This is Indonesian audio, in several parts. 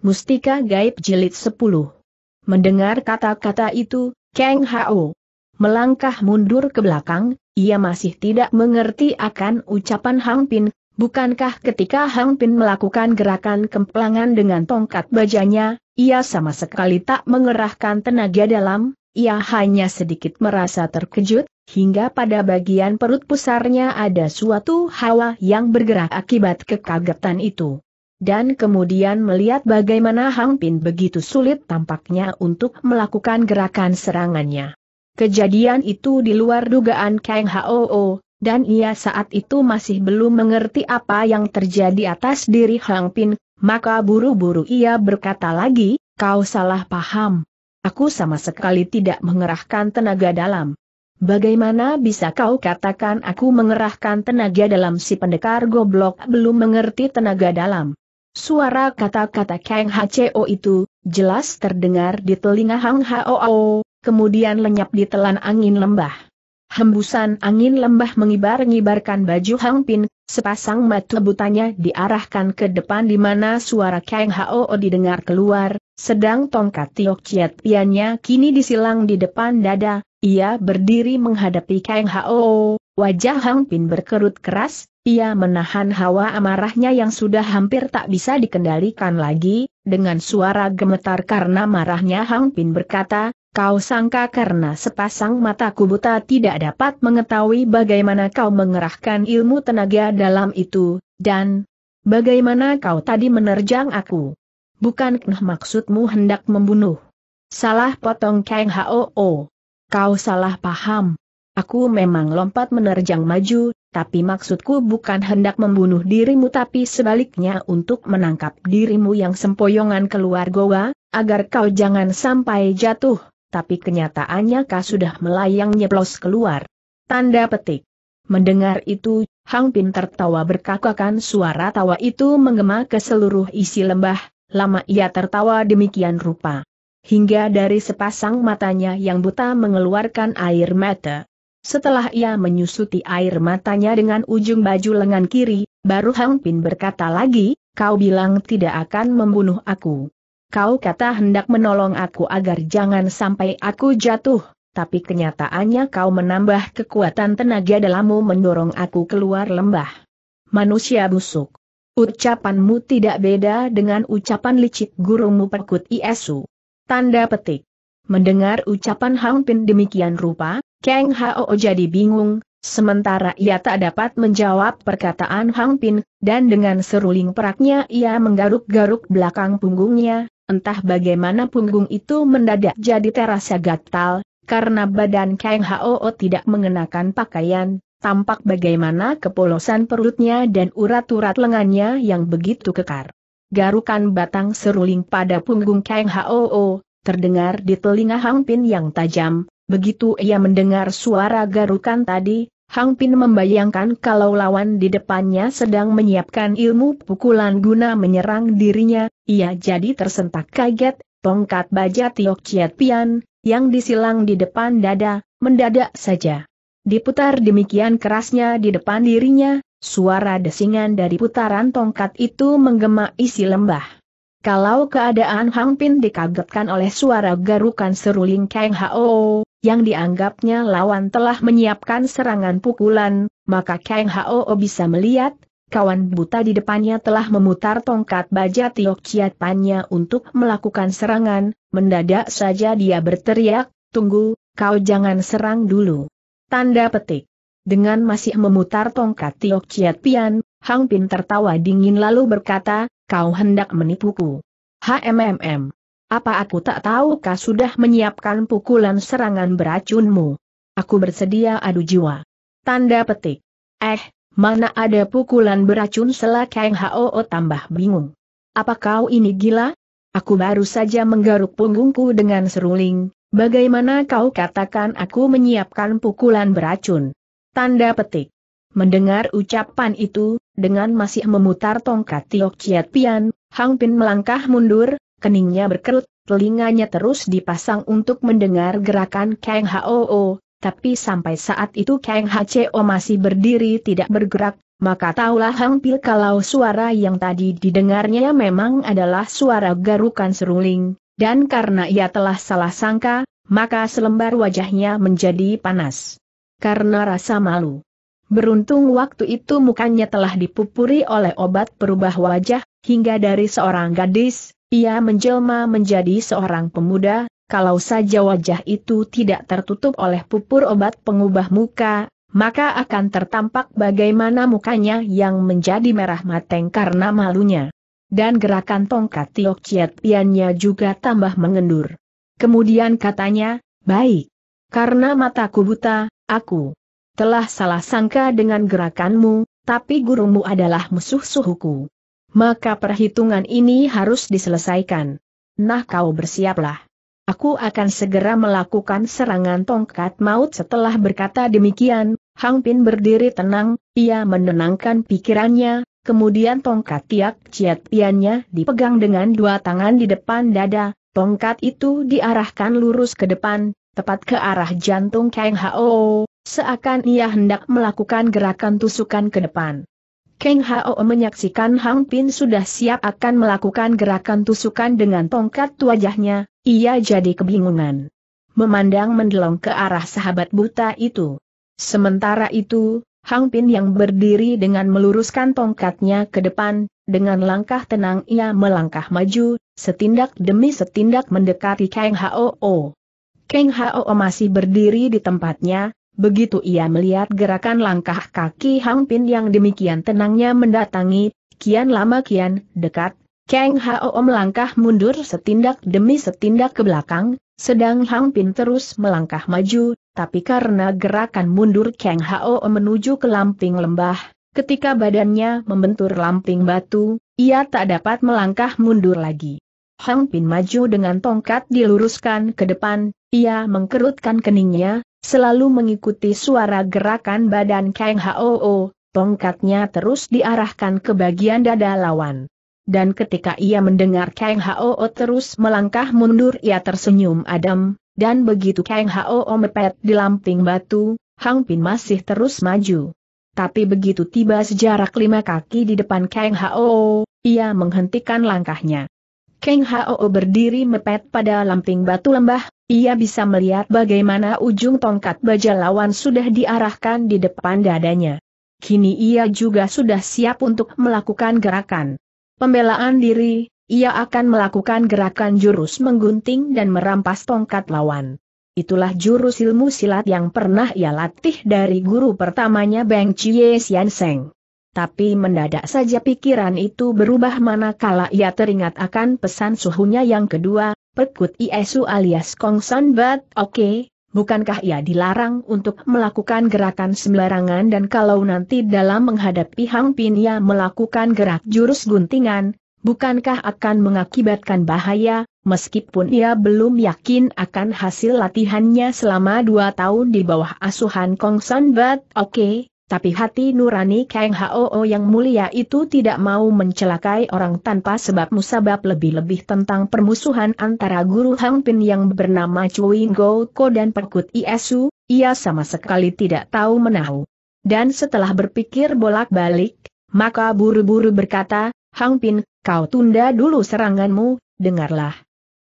Mustika Gaib Jilid 10. Mendengar kata-kata itu, Kang Hao melangkah mundur ke belakang, ia masih tidak mengerti akan ucapan Hang Pin, bukankah ketika Hang Pin melakukan gerakan kemplangan dengan tongkat bajanya, ia sama sekali tak mengerahkan tenaga dalam, ia hanya sedikit merasa terkejut, hingga pada bagian perut pusarnya ada suatu hawa yang bergerak akibat kekagetan itu dan kemudian melihat bagaimana Hang Pin begitu sulit tampaknya untuk melakukan gerakan serangannya. Kejadian itu di luar dugaan Kang Hoo, dan ia saat itu masih belum mengerti apa yang terjadi atas diri Hang Pin, maka buru-buru ia berkata lagi, kau salah paham. Aku sama sekali tidak mengerahkan tenaga dalam. Bagaimana bisa kau katakan aku mengerahkan tenaga dalam si pendekar goblok belum mengerti tenaga dalam? Suara kata-kata Kang Hco itu, jelas terdengar di telinga Hang Hao, kemudian lenyap di telan angin lembah. Hembusan angin lembah mengibar-ngibarkan baju Hang Pin, sepasang mata butanya diarahkan ke depan di mana suara Kang Hao didengar keluar, sedang tongkat Tiok Chiat piannya kini disilang di depan dada, ia berdiri menghadapi Kang Hao, Wajah Hang Pin berkerut keras, ia menahan hawa amarahnya yang sudah hampir tak bisa dikendalikan lagi, dengan suara gemetar karena marahnya Hang Pin berkata, Kau sangka karena sepasang mataku buta tidak dapat mengetahui bagaimana kau mengerahkan ilmu tenaga dalam itu, dan bagaimana kau tadi menerjang aku. Bukan maksudmu hendak membunuh. Salah potong Kang Hoo. Oh, kau salah paham. Aku memang lompat menerjang maju, tapi maksudku bukan hendak membunuh dirimu tapi sebaliknya untuk menangkap dirimu yang sempoyongan keluar goa, agar kau jangan sampai jatuh, tapi kenyataannya kau sudah melayang nyeplos keluar. Tanda petik. Mendengar itu, Hang Pin tertawa berkakakan suara tawa itu menggema ke seluruh isi lembah, lama ia tertawa demikian rupa. Hingga dari sepasang matanya yang buta mengeluarkan air mata. Setelah ia menyusuti air matanya dengan ujung baju lengan kiri, baru Hang Pin berkata lagi, kau bilang tidak akan membunuh aku. Kau kata hendak menolong aku agar jangan sampai aku jatuh, tapi kenyataannya kau menambah kekuatan tenaga dalammu mendorong aku keluar lembah. Manusia busuk. Ucapanmu tidak beda dengan ucapan licik gurumu pekut Iesu. Tanda petik. Mendengar ucapan Hang Pin demikian rupa, Kang Hao jadi bingung, sementara ia tak dapat menjawab perkataan Hang Pin, dan dengan seruling peraknya ia menggaruk-garuk belakang punggungnya, entah bagaimana punggung itu mendadak jadi terasa gatal, karena badan Kang Hao tidak mengenakan pakaian, tampak bagaimana kepolosan perutnya dan urat-urat lengannya yang begitu kekar. Garukan batang seruling pada punggung Kang Hao terdengar di telinga Hang Pin yang tajam, Begitu ia mendengar suara garukan tadi, Hang Pin membayangkan kalau lawan di depannya sedang menyiapkan ilmu pukulan guna menyerang dirinya, ia jadi tersentak kaget, tongkat baja Tiok Chiat Pian, yang disilang di depan dada, mendadak saja. Diputar demikian kerasnya di depan dirinya, suara desingan dari putaran tongkat itu menggema isi lembah. Kalau keadaan Hang Pin dikagetkan oleh suara garukan seruling Kang Hao, yang dianggapnya lawan telah menyiapkan serangan pukulan, maka Kang Hao bisa melihat, kawan buta di depannya telah memutar tongkat baja Tiok Chiat Panya untuk melakukan serangan, mendadak saja dia berteriak, tunggu, kau jangan serang dulu. Tanda petik. Dengan masih memutar tongkat Tiok Chiat Pian, Hang Pin tertawa dingin lalu berkata, kau hendak menipuku. HMMM. Apa aku tak tahu kau sudah menyiapkan pukulan serangan beracunmu? Aku bersedia adu jiwa. Tanda petik. Eh, mana ada pukulan beracun selak Kang HOO tambah bingung. Apa kau ini gila? Aku baru saja menggaruk punggungku dengan seruling, bagaimana kau katakan aku menyiapkan pukulan beracun? Tanda petik. Mendengar ucapan itu, dengan masih memutar tongkat Tiok Chiat Pian, Hang Pin melangkah mundur, keningnya berkerut, telinganya terus dipasang untuk mendengar gerakan Kang Hoo, tapi sampai saat itu Kang Hco masih berdiri tidak bergerak, maka taulah Hang Pin kalau suara yang tadi didengarnya memang adalah suara garukan seruling, dan karena ia telah salah sangka, maka selembar wajahnya menjadi panas. Karena rasa malu. Beruntung waktu itu mukanya telah dipupuri oleh obat perubah wajah, hingga dari seorang gadis, ia menjelma menjadi seorang pemuda, kalau saja wajah itu tidak tertutup oleh pupur obat pengubah muka, maka akan tertampak bagaimana mukanya yang menjadi merah mateng karena malunya. Dan gerakan tongkat Tiok Chiat Piannya juga tambah mengendur. Kemudian katanya, baik. Karena mataku buta, aku telah salah sangka dengan gerakanmu, tapi gurumu adalah musuh suhuku. Maka perhitungan ini harus diselesaikan. Nah kau bersiaplah. Aku akan segera melakukan serangan tongkat maut setelah berkata demikian, Hang Pin berdiri tenang, ia menenangkan pikirannya, kemudian tongkat tiak ciat piannya dipegang dengan dua tangan di depan dada, tongkat itu diarahkan lurus ke depan, tepat ke arah jantung Kang Hao seakan ia hendak melakukan gerakan tusukan ke depan. Kang Hao menyaksikan Hang Pin sudah siap akan melakukan gerakan tusukan dengan tongkat wajahnya, ia jadi kebingungan. Memandang mendelong ke arah sahabat buta itu. Sementara itu, Hang Pin yang berdiri dengan meluruskan tongkatnya ke depan, dengan langkah tenang ia melangkah maju, setindak demi setindak mendekati Kang Hao. Kang Hao masih berdiri di tempatnya, Begitu ia melihat gerakan langkah kaki Hang Pin yang demikian tenangnya mendatangi, kian lama kian dekat, Kang Hao melangkah mundur setindak demi setindak ke belakang, sedang Hang Pin terus melangkah maju, tapi karena gerakan mundur Kang Hao menuju ke lamping lembah, ketika badannya membentur lamping batu, ia tak dapat melangkah mundur lagi. Hang Pin maju dengan tongkat diluruskan ke depan, ia mengkerutkan keningnya, selalu mengikuti suara gerakan badan Kang Hoo, tongkatnya terus diarahkan ke bagian dada lawan. Dan ketika ia mendengar Kang Hoo terus melangkah mundur ia tersenyum adem, dan begitu Kang Hoo mepet di lamping batu, Hang Pin masih terus maju. Tapi begitu tiba sejarak lima kaki di depan Kang Hoo, ia menghentikan langkahnya. Keng Hao berdiri mepet pada lamping batu lembah, ia bisa melihat bagaimana ujung tongkat baja lawan sudah diarahkan di depan dadanya. Kini ia juga sudah siap untuk melakukan gerakan pembelaan diri, ia akan melakukan gerakan jurus menggunting dan merampas tongkat lawan. Itulah jurus ilmu silat yang pernah ia latih dari guru pertamanya Beng Chie Sian Seng. Tapi mendadak saja pikiran itu berubah manakala ia teringat akan pesan suhunya yang kedua, Pekut Iesu alias Kong San Oke, okay, bukankah ia dilarang untuk melakukan gerakan sembarangan dan kalau nanti dalam menghadapi Hang Pin ia melakukan gerak jurus guntingan, bukankah akan mengakibatkan bahaya, meskipun ia belum yakin akan hasil latihannya selama dua tahun di bawah asuhan Kong San Oke, okay, tapi hati nurani Kang Hoo yang mulia itu tidak mau mencelakai orang tanpa sebab musabab lebih-lebih tentang permusuhan antara guru Hang Pin yang bernama Chuin Go Ko dan Perkut Iesu, ia sama sekali tidak tahu menahu. Dan setelah berpikir bolak-balik, maka buru-buru berkata, Hang Pin, kau tunda dulu seranganmu, dengarlah.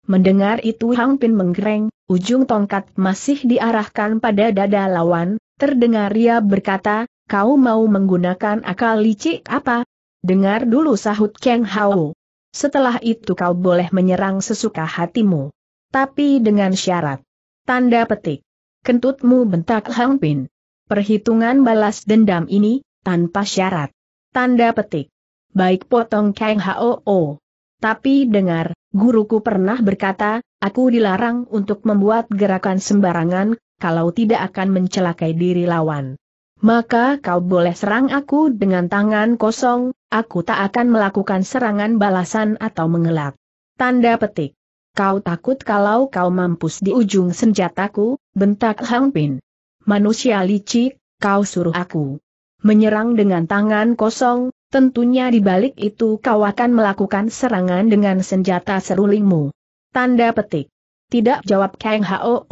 Mendengar itu Hang Pin menggereng, ujung tongkat masih diarahkan pada dada lawan, terdengar ia berkata, kau mau menggunakan akal licik apa? Dengar dulu sahut Kang Hao. Setelah itu kau boleh menyerang sesuka hatimu. Tapi dengan syarat. Tanda petik. Kentutmu bentak Hang Pin. Perhitungan balas dendam ini, tanpa syarat. Tanda petik. Baik potong Kang Hao. Tapi dengar, guruku pernah berkata, aku dilarang untuk membuat gerakan sembarangan, kalau tidak akan mencelakai diri lawan maka kau boleh serang aku dengan tangan kosong, aku tak akan melakukan serangan balasan atau mengelak. Tanda petik. Kau takut kalau kau mampus di ujung senjataku, bentak Hang Pin. Manusia licik, kau suruh aku menyerang dengan tangan kosong, tentunya di balik itu kau akan melakukan serangan dengan senjata serulingmu. Tanda petik. Tidak jawab Kang Hao.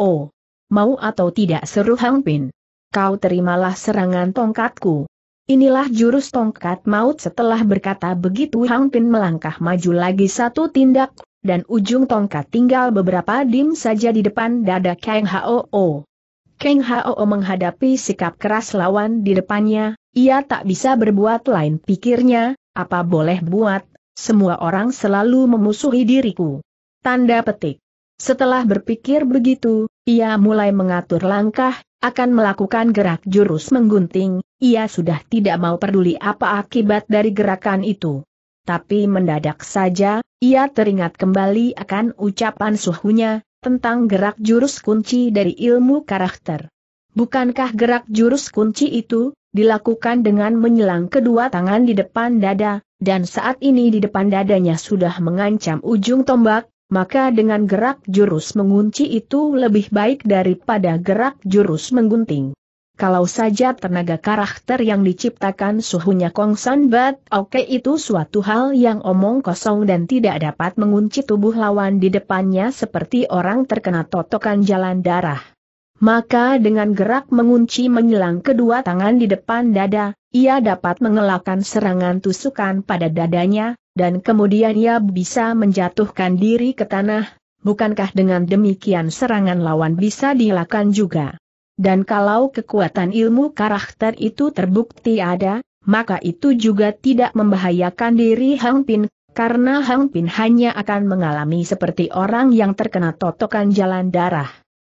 Mau atau tidak seru Hang Pin kau terimalah serangan tongkatku. Inilah jurus tongkat maut setelah berkata begitu Hang Pin melangkah maju lagi satu tindak, dan ujung tongkat tinggal beberapa dim saja di depan dada Kang Hao. Kang Hao menghadapi sikap keras lawan di depannya, ia tak bisa berbuat lain pikirnya, apa boleh buat, semua orang selalu memusuhi diriku. Tanda petik. Setelah berpikir begitu, ia mulai mengatur langkah, akan melakukan gerak jurus menggunting, ia sudah tidak mau peduli apa akibat dari gerakan itu. Tapi mendadak saja, ia teringat kembali akan ucapan suhunya, tentang gerak jurus kunci dari ilmu karakter. Bukankah gerak jurus kunci itu, dilakukan dengan menyelang kedua tangan di depan dada, dan saat ini di depan dadanya sudah mengancam ujung tombak, maka dengan gerak jurus mengunci itu lebih baik daripada gerak jurus menggunting. Kalau saja tenaga karakter yang diciptakan suhunya San Bat Oke okay itu suatu hal yang omong kosong dan tidak dapat mengunci tubuh lawan di depannya seperti orang terkena totokan jalan darah. Maka dengan gerak mengunci menyilang kedua tangan di depan dada, ia dapat mengelakkan serangan tusukan pada dadanya, dan kemudian ia bisa menjatuhkan diri ke tanah, bukankah dengan demikian serangan lawan bisa dilakukan juga? Dan kalau kekuatan ilmu karakter itu terbukti ada, maka itu juga tidak membahayakan diri Hang Pin, karena Hang Pin hanya akan mengalami seperti orang yang terkena totokan jalan darah.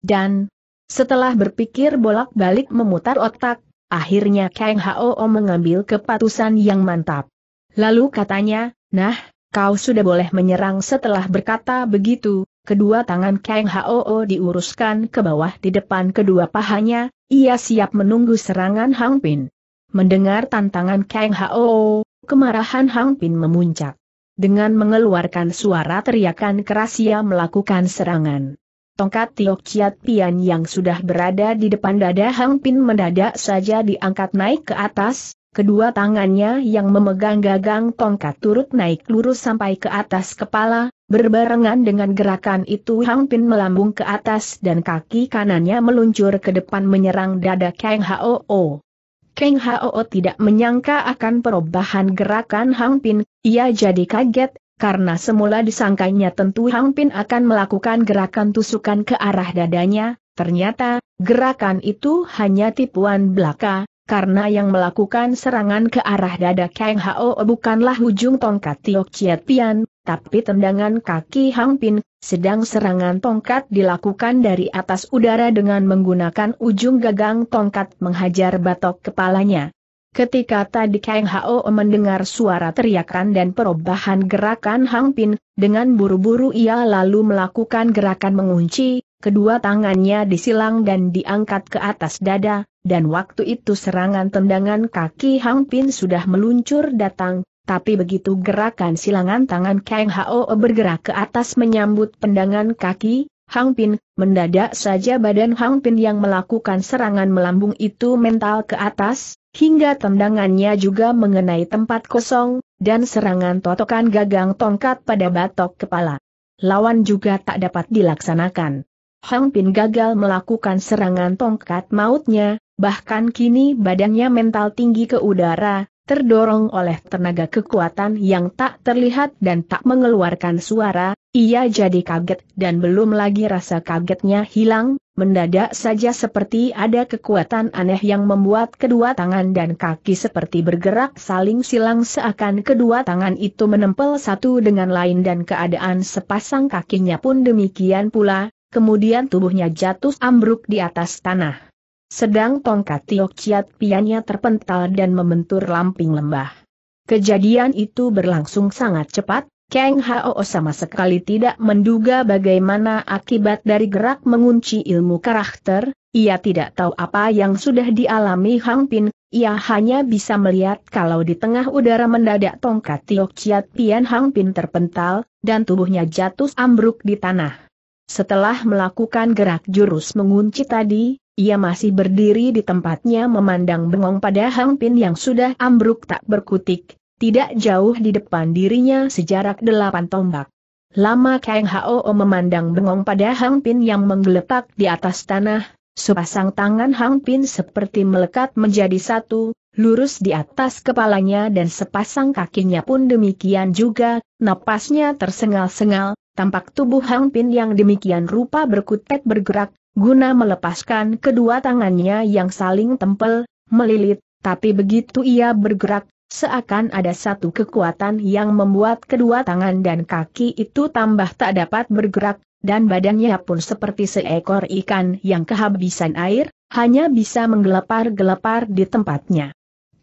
Dan, setelah berpikir bolak-balik memutar otak, akhirnya Kang Hao mengambil keputusan yang mantap. Lalu katanya, Nah, kau sudah boleh menyerang setelah berkata begitu, kedua tangan Kang Hoo diuruskan ke bawah di depan kedua pahanya, ia siap menunggu serangan Hang Pin. Mendengar tantangan Kang Hoo, kemarahan Hang Pin memuncak. Dengan mengeluarkan suara teriakan keras ia melakukan serangan. Tongkat Tiok Chiat Pian yang sudah berada di depan dada Hang Pin mendadak saja diangkat naik ke atas, Kedua tangannya yang memegang gagang tongkat turut naik lurus sampai ke atas kepala, berbarengan dengan gerakan itu Hang Pin melambung ke atas dan kaki kanannya meluncur ke depan menyerang dada Kang Hao. Kang Hao tidak menyangka akan perubahan gerakan Hang Pin, ia jadi kaget, karena semula disangkanya tentu Hang Pin akan melakukan gerakan tusukan ke arah dadanya, ternyata, gerakan itu hanya tipuan belaka, karena yang melakukan serangan ke arah dada Kang Hao bukanlah ujung tongkat Tio Chiat Pian, tapi tendangan kaki Hang Pin, sedang serangan tongkat dilakukan dari atas udara dengan menggunakan ujung gagang tongkat menghajar batok kepalanya. Ketika tadi Kang Hao mendengar suara teriakan dan perubahan gerakan Hang Pin, dengan buru-buru ia lalu melakukan gerakan mengunci, kedua tangannya disilang dan diangkat ke atas dada, dan waktu itu serangan tendangan kaki Hang Pin sudah meluncur datang, tapi begitu gerakan silangan tangan Kang Hao bergerak ke atas menyambut pendangan kaki, Hang Pin, mendadak saja badan Hang Pin yang melakukan serangan melambung itu mental ke atas, hingga tendangannya juga mengenai tempat kosong, dan serangan totokan gagang tongkat pada batok kepala. Lawan juga tak dapat dilaksanakan. Hang Pin gagal melakukan serangan tongkat mautnya, Bahkan kini badannya mental tinggi ke udara, terdorong oleh tenaga kekuatan yang tak terlihat dan tak mengeluarkan suara, ia jadi kaget dan belum lagi rasa kagetnya hilang, mendadak saja seperti ada kekuatan aneh yang membuat kedua tangan dan kaki seperti bergerak saling silang seakan kedua tangan itu menempel satu dengan lain dan keadaan sepasang kakinya pun demikian pula, kemudian tubuhnya jatuh ambruk di atas tanah sedang tongkat Tiok Ciat piannya terpental dan membentur lamping lembah. Kejadian itu berlangsung sangat cepat, Kang Hao sama sekali tidak menduga bagaimana akibat dari gerak mengunci ilmu karakter, ia tidak tahu apa yang sudah dialami Hang Pin, ia hanya bisa melihat kalau di tengah udara mendadak tongkat Tiok Ciat Pian Hang Pin terpental, dan tubuhnya jatuh ambruk di tanah. Setelah melakukan gerak jurus mengunci tadi, ia masih berdiri di tempatnya memandang bengong pada Hang Pin yang sudah ambruk tak berkutik, tidak jauh di depan dirinya sejarak delapan tombak. Lama Kang Hao memandang bengong pada Hang Pin yang menggeletak di atas tanah, sepasang tangan Hang Pin seperti melekat menjadi satu, lurus di atas kepalanya dan sepasang kakinya pun demikian juga, napasnya tersengal-sengal, tampak tubuh Hang Pin yang demikian rupa berkutet bergerak, guna melepaskan kedua tangannya yang saling tempel, melilit, tapi begitu ia bergerak, seakan ada satu kekuatan yang membuat kedua tangan dan kaki itu tambah tak dapat bergerak, dan badannya pun seperti seekor ikan yang kehabisan air, hanya bisa menggelepar-gelepar di tempatnya.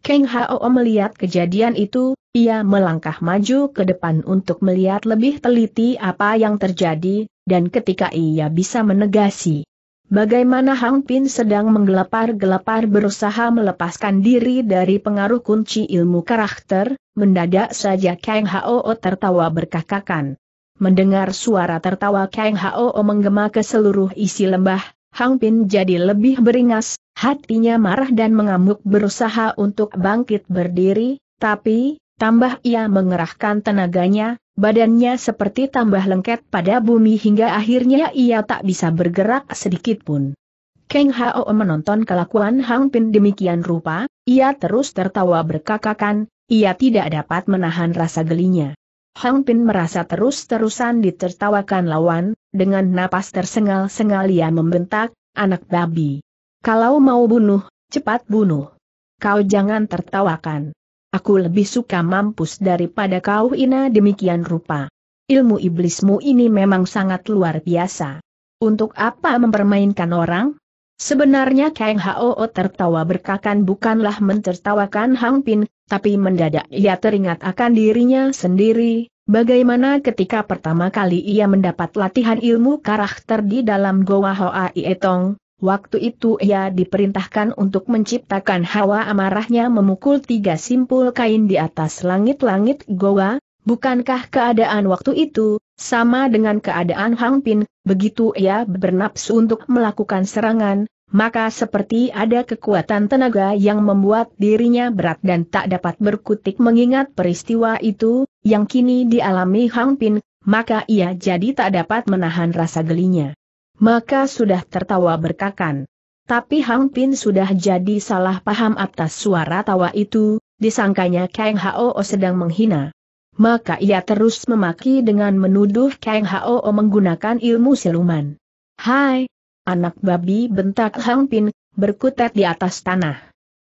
Kang Hao melihat kejadian itu, ia melangkah maju ke depan untuk melihat lebih teliti apa yang terjadi, dan ketika ia bisa menegasi Bagaimana Hang Pin sedang menggelapar-gelapar berusaha melepaskan diri dari pengaruh kunci ilmu karakter, mendadak saja Kang Hao tertawa berkakakan. Mendengar suara tertawa Kang Hao menggema ke seluruh isi lembah, Hang Pin jadi lebih beringas, hatinya marah dan mengamuk berusaha untuk bangkit berdiri, tapi, tambah ia mengerahkan tenaganya, Badannya seperti tambah lengket pada bumi hingga akhirnya ia tak bisa bergerak sedikit pun. Kang Hao menonton kelakuan Hang Pin demikian rupa, ia terus tertawa berkakakan, ia tidak dapat menahan rasa gelinya. Hang Pin merasa terus-terusan ditertawakan lawan, dengan napas tersengal-sengal ia membentak, anak babi. Kalau mau bunuh, cepat bunuh. Kau jangan tertawakan. Aku lebih suka mampus daripada kau ina demikian rupa. Ilmu iblismu ini memang sangat luar biasa. Untuk apa mempermainkan orang? Sebenarnya Kang Hao tertawa berkakan bukanlah mentertawakan Hang Pin, tapi mendadak ia teringat akan dirinya sendiri, bagaimana ketika pertama kali ia mendapat latihan ilmu karakter di dalam Goa Hoa Ietong, Waktu itu ia diperintahkan untuk menciptakan hawa amarahnya memukul tiga simpul kain di atas langit-langit goa, bukankah keadaan waktu itu, sama dengan keadaan Hang Pin, begitu ia bernapsu untuk melakukan serangan, maka seperti ada kekuatan tenaga yang membuat dirinya berat dan tak dapat berkutik mengingat peristiwa itu, yang kini dialami Hang Pin, maka ia jadi tak dapat menahan rasa gelinya maka sudah tertawa berkakan. Tapi Hang Pin sudah jadi salah paham atas suara tawa itu, disangkanya Kang Hao sedang menghina. Maka ia terus memaki dengan menuduh Kang Hao menggunakan ilmu siluman. Hai, anak babi bentak Hang Pin, berkutat di atas tanah.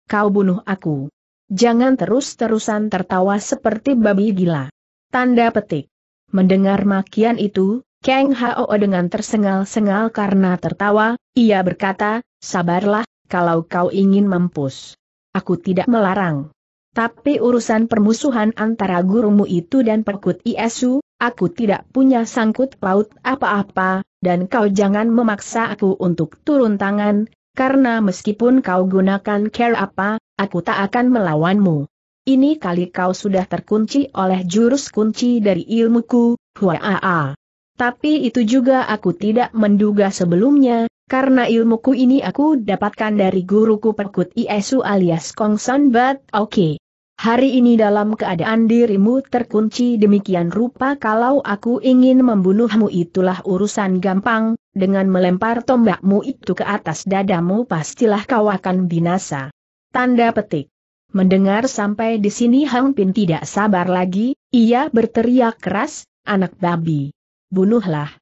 Kau bunuh aku. Jangan terus-terusan tertawa seperti babi gila. Tanda petik. Mendengar makian itu, Kang Hao dengan tersengal-sengal karena tertawa, ia berkata, sabarlah, kalau kau ingin mampus. Aku tidak melarang. Tapi urusan permusuhan antara gurumu itu dan perkut Iesu, aku tidak punya sangkut paut apa-apa, dan kau jangan memaksa aku untuk turun tangan, karena meskipun kau gunakan care apa, aku tak akan melawanmu. Ini kali kau sudah terkunci oleh jurus kunci dari ilmuku, Hua'a'a. Tapi itu juga aku tidak menduga sebelumnya, karena ilmuku ini aku dapatkan dari guruku Perkut Iesu alias kong san Bat Oke. Hari ini dalam keadaan dirimu terkunci demikian rupa kalau aku ingin membunuhmu itulah urusan gampang, dengan melempar tombakmu itu ke atas dadamu pastilah kau akan binasa. Tanda petik. Mendengar sampai di sini Hang Pin tidak sabar lagi, ia berteriak keras, anak babi bunuhlah.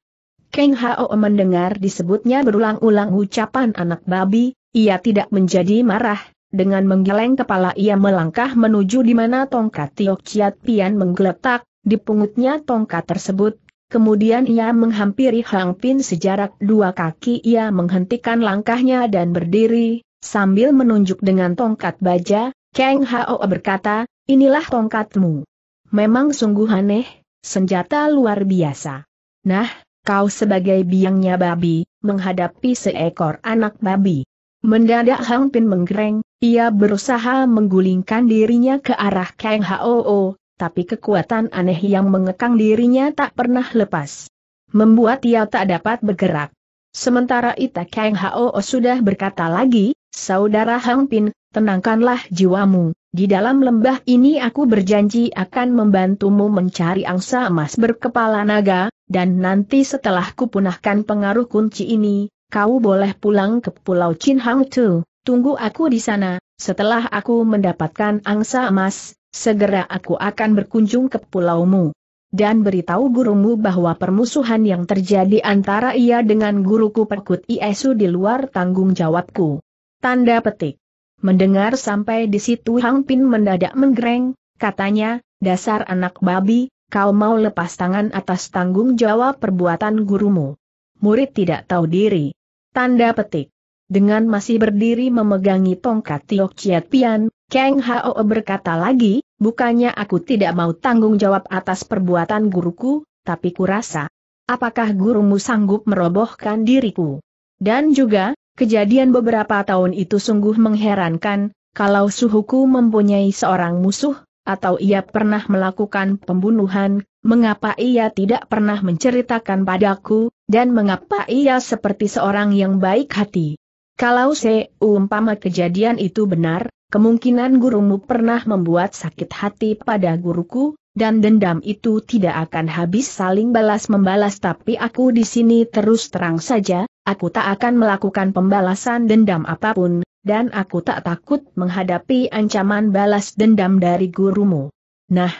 Keng Hao mendengar disebutnya berulang-ulang ucapan anak babi, ia tidak menjadi marah, dengan menggeleng kepala ia melangkah menuju di mana tongkat Tiok Chiat Pian menggeletak, di pungutnya tongkat tersebut, kemudian ia menghampiri Hang Pin sejarak dua kaki ia menghentikan langkahnya dan berdiri, sambil menunjuk dengan tongkat baja, Keng Hao berkata, inilah tongkatmu. Memang sungguh aneh, senjata luar biasa. Nah, kau sebagai biangnya babi, menghadapi seekor anak babi. Mendadak Hang Pin menggereng, ia berusaha menggulingkan dirinya ke arah Kang Hoo, tapi kekuatan aneh yang mengekang dirinya tak pernah lepas. Membuat ia tak dapat bergerak. Sementara itu Kang Hoo sudah berkata lagi, Saudara Hang Pin, tenangkanlah jiwamu, di dalam lembah ini aku berjanji akan membantumu mencari angsa emas berkepala naga, dan nanti setelah kupunahkan pengaruh kunci ini, kau boleh pulang ke Pulau Hang Tu, tunggu aku di sana, setelah aku mendapatkan angsa emas, segera aku akan berkunjung ke pulaumu. Dan beritahu gurumu bahwa permusuhan yang terjadi antara ia dengan guruku Perkut Iesu di luar tanggung jawabku. Tanda petik. Mendengar sampai di situ Hang Pin mendadak menggereng, katanya, dasar anak babi, kau mau lepas tangan atas tanggung jawab perbuatan gurumu. Murid tidak tahu diri. Tanda petik. Dengan masih berdiri memegangi tongkat Tiok Chiat Pian, Kang Hao berkata lagi, bukannya aku tidak mau tanggung jawab atas perbuatan guruku, tapi kurasa. Apakah gurumu sanggup merobohkan diriku? Dan juga, Kejadian beberapa tahun itu sungguh mengherankan, kalau suhuku mempunyai seorang musuh, atau ia pernah melakukan pembunuhan, mengapa ia tidak pernah menceritakan padaku, dan mengapa ia seperti seorang yang baik hati. Kalau seumpama kejadian itu benar, kemungkinan gurumu pernah membuat sakit hati pada guruku, dan dendam itu tidak akan habis saling balas-membalas tapi aku di sini terus terang saja, aku tak akan melakukan pembalasan dendam apapun, dan aku tak takut menghadapi ancaman balas dendam dari gurumu. Nah,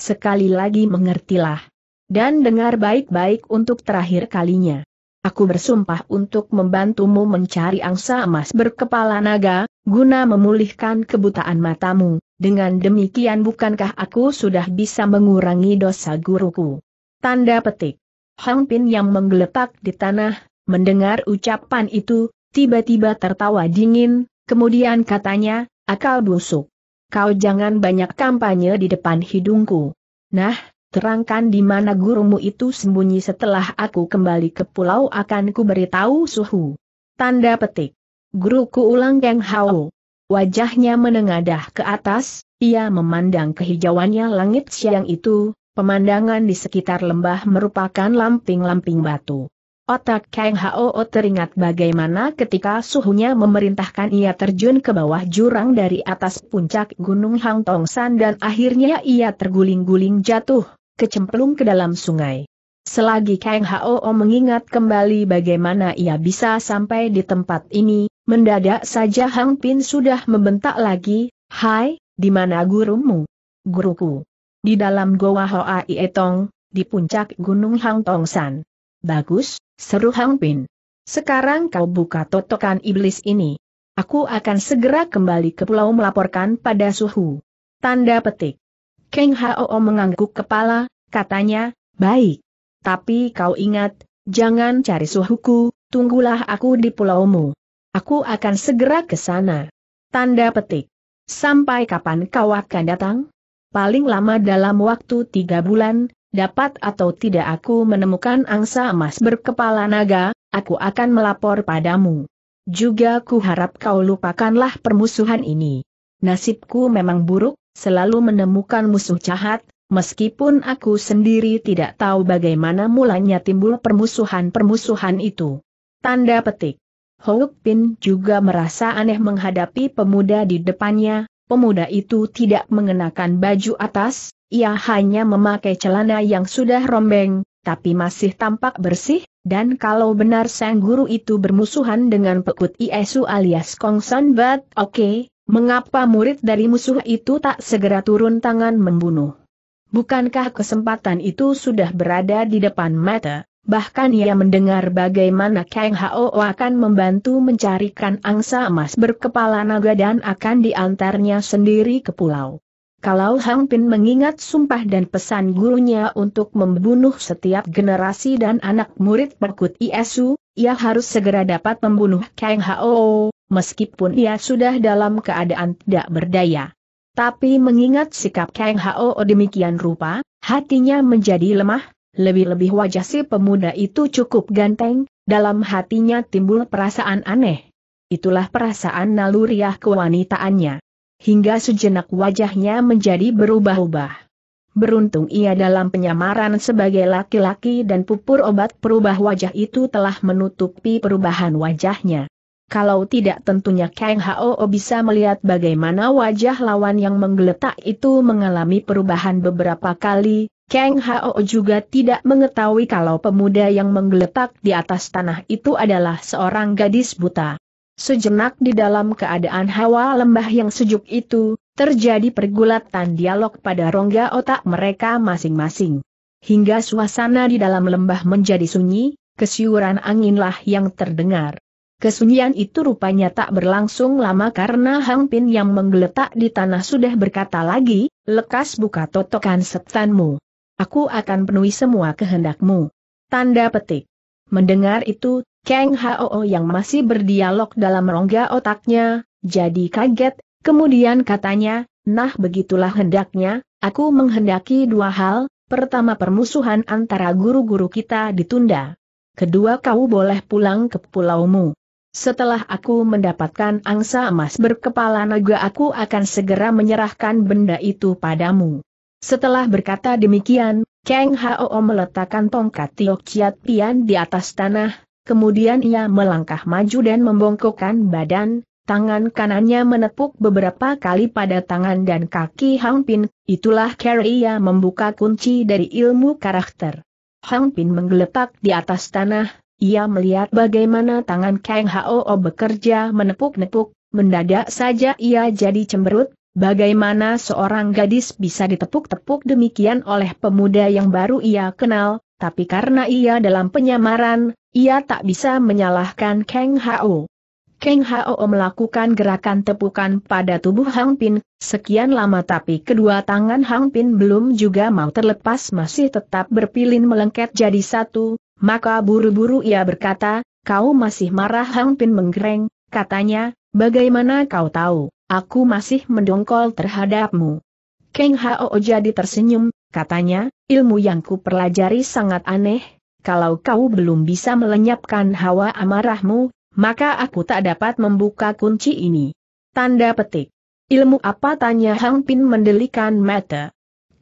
sekali lagi mengertilah. Dan dengar baik-baik untuk terakhir kalinya. Aku bersumpah untuk membantumu mencari angsa emas berkepala naga, guna memulihkan kebutaan matamu, dengan demikian bukankah aku sudah bisa mengurangi dosa guruku? Tanda petik. Hang Pin yang menggeletak di tanah, Mendengar ucapan itu, tiba-tiba tertawa dingin, kemudian katanya, akal busuk. Kau jangan banyak kampanye di depan hidungku. Nah, terangkan di mana gurumu itu sembunyi setelah aku kembali ke pulau akan ku beritahu suhu. Tanda petik. Guruku ulang Geng Hao. Wajahnya menengadah ke atas, ia memandang kehijauannya langit siang itu, pemandangan di sekitar lembah merupakan lamping-lamping batu. Otak Kang Hao teringat bagaimana ketika suhunya memerintahkan ia terjun ke bawah jurang dari atas puncak Gunung Hang Tong San dan akhirnya ia terguling-guling jatuh, kecemplung ke dalam sungai. Selagi Kang Hao mengingat kembali bagaimana ia bisa sampai di tempat ini, mendadak saja Hang Pin sudah membentak lagi, Hai, di mana gurumu? Guruku. Di dalam Goa Hoa Ietong, di puncak Gunung Hang Tong San. Bagus, Seru Hang Pin. Sekarang kau buka totokan iblis ini. Aku akan segera kembali ke pulau melaporkan pada suhu. Tanda petik. Keng Hao mengangguk kepala, katanya, baik. Tapi kau ingat, jangan cari suhuku, tunggulah aku di pulaumu. Aku akan segera ke sana. Tanda petik. Sampai kapan kau akan datang? Paling lama dalam waktu tiga bulan, dapat atau tidak aku menemukan angsa emas berkepala naga, aku akan melapor padamu. Juga ku harap kau lupakanlah permusuhan ini. Nasibku memang buruk, selalu menemukan musuh jahat, meskipun aku sendiri tidak tahu bagaimana mulanya timbul permusuhan-permusuhan itu. Tanda petik. Houk Pin juga merasa aneh menghadapi pemuda di depannya, pemuda itu tidak mengenakan baju atas, ia hanya memakai celana yang sudah rombeng, tapi masih tampak bersih, dan kalau benar sang guru itu bermusuhan dengan Pekut Iesu alias Kong San Bat, oke, okay, mengapa murid dari musuh itu tak segera turun tangan membunuh? Bukankah kesempatan itu sudah berada di depan mata? Bahkan ia mendengar bagaimana Kang Hao akan membantu mencarikan angsa emas berkepala naga dan akan diantarnya sendiri ke pulau. Kalau Hang Pin mengingat sumpah dan pesan gurunya untuk membunuh setiap generasi dan anak murid perkut Iesu, ia harus segera dapat membunuh Kang Hao, meskipun ia sudah dalam keadaan tidak berdaya. Tapi mengingat sikap Kang Hao demikian rupa, hatinya menjadi lemah, lebih-lebih wajah si pemuda itu cukup ganteng, dalam hatinya timbul perasaan aneh. Itulah perasaan naluriah kewanitaannya hingga sejenak wajahnya menjadi berubah-ubah. Beruntung ia dalam penyamaran sebagai laki-laki dan pupur obat perubah wajah itu telah menutupi perubahan wajahnya. Kalau tidak tentunya Kang Hao bisa melihat bagaimana wajah lawan yang menggeletak itu mengalami perubahan beberapa kali, Kang Hao juga tidak mengetahui kalau pemuda yang menggeletak di atas tanah itu adalah seorang gadis buta. Sejenak di dalam keadaan hawa lembah yang sejuk itu, terjadi pergulatan dialog pada rongga otak mereka masing-masing. Hingga suasana di dalam lembah menjadi sunyi, kesiuran anginlah yang terdengar. Kesunyian itu rupanya tak berlangsung lama karena Hang Pin yang menggeletak di tanah sudah berkata lagi, lekas buka totokan setanmu. Aku akan penuhi semua kehendakmu. Tanda petik. Mendengar itu, Kang Hao yang masih berdialog dalam rongga otaknya, jadi kaget, kemudian katanya, nah begitulah hendaknya, aku menghendaki dua hal, pertama permusuhan antara guru-guru kita ditunda. Kedua kau boleh pulang ke pulaumu. Setelah aku mendapatkan angsa emas berkepala naga aku akan segera menyerahkan benda itu padamu. Setelah berkata demikian, Kang Hao meletakkan tongkat Tiok Chiat Pian di atas tanah, Kemudian ia melangkah maju dan membongkokkan badan, tangan kanannya menepuk beberapa kali pada tangan dan kaki Hang Pin, itulah cara ia membuka kunci dari ilmu karakter. Hang Pin menggeletak di atas tanah, ia melihat bagaimana tangan Kang Hao bekerja menepuk-nepuk, mendadak saja ia jadi cemberut, Bagaimana seorang gadis bisa ditepuk-tepuk demikian oleh pemuda yang baru ia kenal, tapi karena ia dalam penyamaran, ia tak bisa menyalahkan Kang Hao. Kang Hao melakukan gerakan tepukan pada tubuh Hang Pin, sekian lama tapi kedua tangan Hang Pin belum juga mau terlepas masih tetap berpilin melengket jadi satu, maka buru-buru ia berkata, kau masih marah Hang Pin menggereng, katanya, bagaimana kau tahu, aku masih mendongkol terhadapmu. Kang Hao jadi tersenyum, katanya, ilmu yang ku pelajari sangat aneh, kalau kau belum bisa melenyapkan hawa amarahmu, maka aku tak dapat membuka kunci ini. Tanda petik. Ilmu apa tanya Hang Pin mendelikan mata.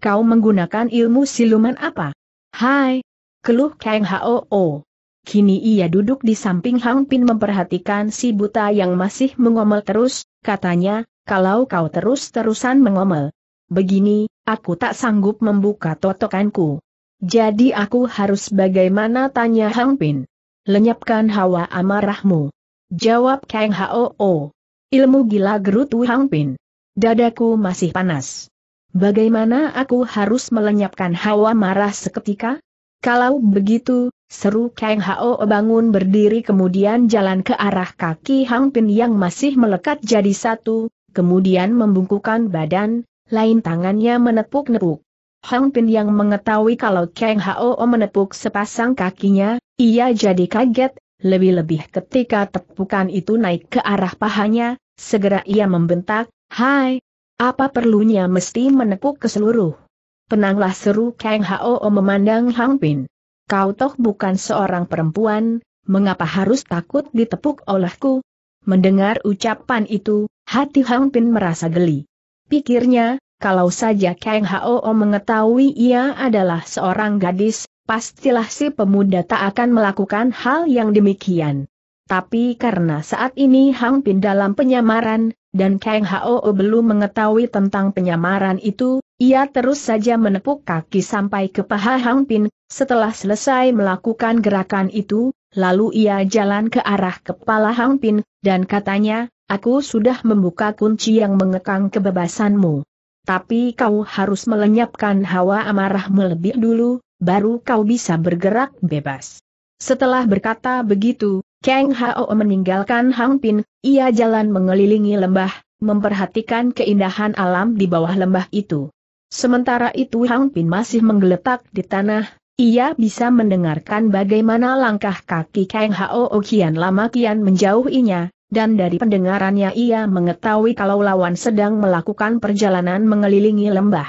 Kau menggunakan ilmu siluman apa? Hai. Keluh Kang Hoo. Kini ia duduk di samping Hang Pin memperhatikan si buta yang masih mengomel terus, katanya, kalau kau terus-terusan mengomel. Begini, Aku tak sanggup membuka totokanku. Jadi aku harus bagaimana tanya Hang Pin. Lenyapkan hawa amarahmu. Jawab Kang Hoo. Ilmu gila gerutu Hang Pin. Dadaku masih panas. Bagaimana aku harus melenyapkan hawa marah seketika? Kalau begitu, seru Kang Hao bangun berdiri kemudian jalan ke arah kaki Hang Pin yang masih melekat jadi satu, kemudian membungkukan badan, lain tangannya menepuk-nepuk. Hang Pin yang mengetahui kalau Kang Hao menepuk sepasang kakinya, ia jadi kaget, lebih-lebih ketika tepukan itu naik ke arah pahanya, segera ia membentak, Hai, apa perlunya mesti menepuk ke seluruh? Tenanglah seru Kang Hao memandang Hang Pin. Kau toh bukan seorang perempuan, mengapa harus takut ditepuk olehku? Mendengar ucapan itu, hati Hang Pin merasa geli. Pikirnya, kalau saja Kang Hao mengetahui ia adalah seorang gadis, pastilah si pemuda tak akan melakukan hal yang demikian. Tapi karena saat ini Hang Pin dalam penyamaran, dan Kang Hao belum mengetahui tentang penyamaran itu, ia terus saja menepuk kaki sampai ke paha Hang Pin, setelah selesai melakukan gerakan itu, lalu ia jalan ke arah kepala Hang Pin, dan katanya, Aku sudah membuka kunci yang mengekang kebebasanmu. Tapi kau harus melenyapkan hawa amarah melebih dulu, baru kau bisa bergerak bebas. Setelah berkata begitu, Kang Hao meninggalkan Hang Pin, ia jalan mengelilingi lembah, memperhatikan keindahan alam di bawah lembah itu. Sementara itu Hang Pin masih menggeletak di tanah, ia bisa mendengarkan bagaimana langkah kaki Kang Hao kian lama kian menjauhinya, dan dari pendengarannya ia mengetahui kalau lawan sedang melakukan perjalanan mengelilingi lembah.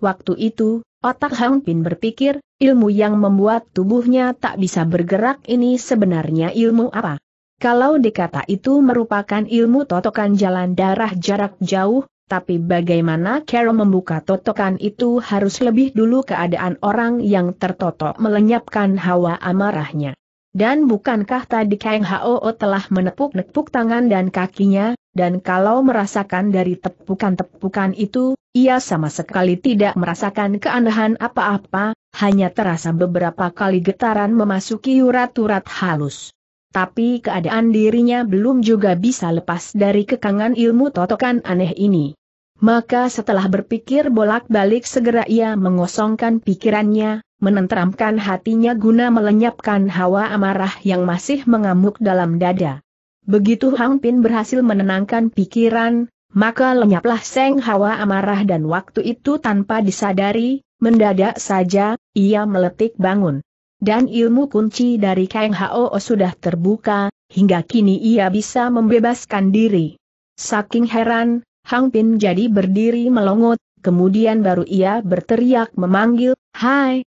Waktu itu, otak Hang Pin berpikir, ilmu yang membuat tubuhnya tak bisa bergerak ini sebenarnya ilmu apa? Kalau dikata itu merupakan ilmu totokan jalan darah jarak jauh, tapi bagaimana Carol membuka totokan itu harus lebih dulu keadaan orang yang tertotok melenyapkan hawa amarahnya. Dan bukankah tadi Kang Hao telah menepuk-nepuk tangan dan kakinya, dan kalau merasakan dari tepukan-tepukan itu, ia sama sekali tidak merasakan keanehan apa-apa, hanya terasa beberapa kali getaran memasuki urat-urat halus. Tapi keadaan dirinya belum juga bisa lepas dari kekangan ilmu totokan aneh ini. Maka setelah berpikir bolak-balik segera ia mengosongkan pikirannya, menenteramkan hatinya guna melenyapkan hawa amarah yang masih mengamuk dalam dada. Begitu Hang Pin berhasil menenangkan pikiran, maka lenyaplah seng hawa amarah dan waktu itu tanpa disadari, mendadak saja, ia meletik bangun. Dan ilmu kunci dari Kang Hao sudah terbuka, hingga kini ia bisa membebaskan diri. Saking heran, Hang Pin jadi berdiri melongot, kemudian baru ia berteriak memanggil, Hai,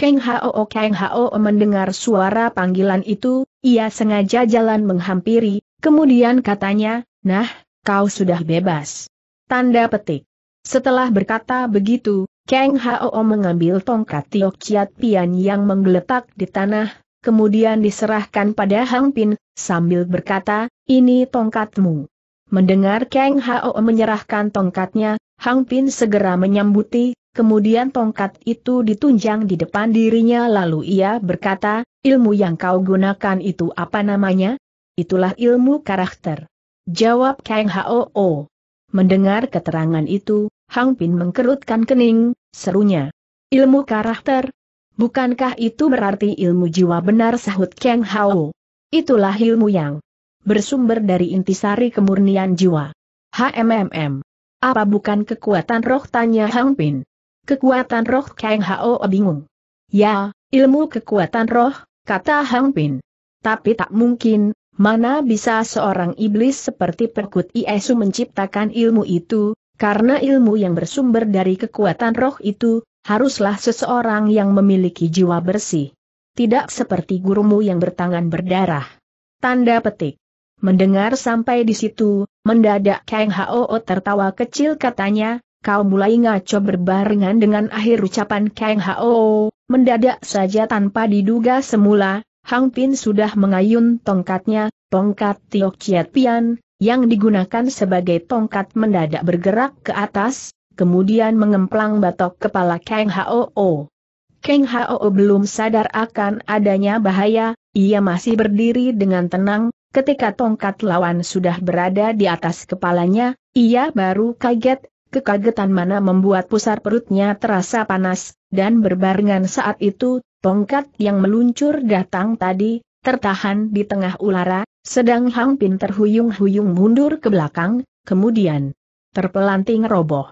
Keng Hao Keng Hao mendengar suara panggilan itu, ia sengaja jalan menghampiri, kemudian katanya, nah, kau sudah bebas. Tanda petik. Setelah berkata begitu, Keng Hao mengambil tongkat Tiok Chiat Pian yang menggeletak di tanah, kemudian diserahkan pada Hang Pin, sambil berkata, ini tongkatmu. Mendengar Keng Hao menyerahkan tongkatnya, Hang Pin segera menyambuti, Kemudian tongkat itu ditunjang di depan dirinya lalu ia berkata, ilmu yang kau gunakan itu apa namanya? Itulah ilmu karakter. Jawab Kang Hoo. Mendengar keterangan itu, Hang Pin mengkerutkan kening, serunya. Ilmu karakter? Bukankah itu berarti ilmu jiwa benar sahut Kang Hao? Itulah ilmu yang bersumber dari intisari kemurnian jiwa. HMMM. Apa bukan kekuatan roh tanya Hang Pin? Kekuatan roh Kang Hao bingung. Ya, ilmu kekuatan roh, kata Hang Pin. Tapi tak mungkin, mana bisa seorang iblis seperti Perkut Iesu menciptakan ilmu itu, karena ilmu yang bersumber dari kekuatan roh itu, haruslah seseorang yang memiliki jiwa bersih. Tidak seperti gurumu yang bertangan berdarah. Tanda petik. Mendengar sampai di situ, mendadak Kang Hao tertawa kecil katanya, kau mulai ngaco berbarengan dengan akhir ucapan Kang Hao, mendadak saja tanpa diduga semula, Hang Pin sudah mengayun tongkatnya, tongkat Tiok Chiat Pian, yang digunakan sebagai tongkat mendadak bergerak ke atas, kemudian mengemplang batok kepala Kang Hao. Kang Hao belum sadar akan adanya bahaya, ia masih berdiri dengan tenang, ketika tongkat lawan sudah berada di atas kepalanya, ia baru kaget Kekagetan mana membuat pusar perutnya terasa panas, dan berbarengan saat itu, tongkat yang meluncur datang tadi, tertahan di tengah ulara, sedang Hang Pin terhuyung-huyung mundur ke belakang, kemudian terpelanting roboh.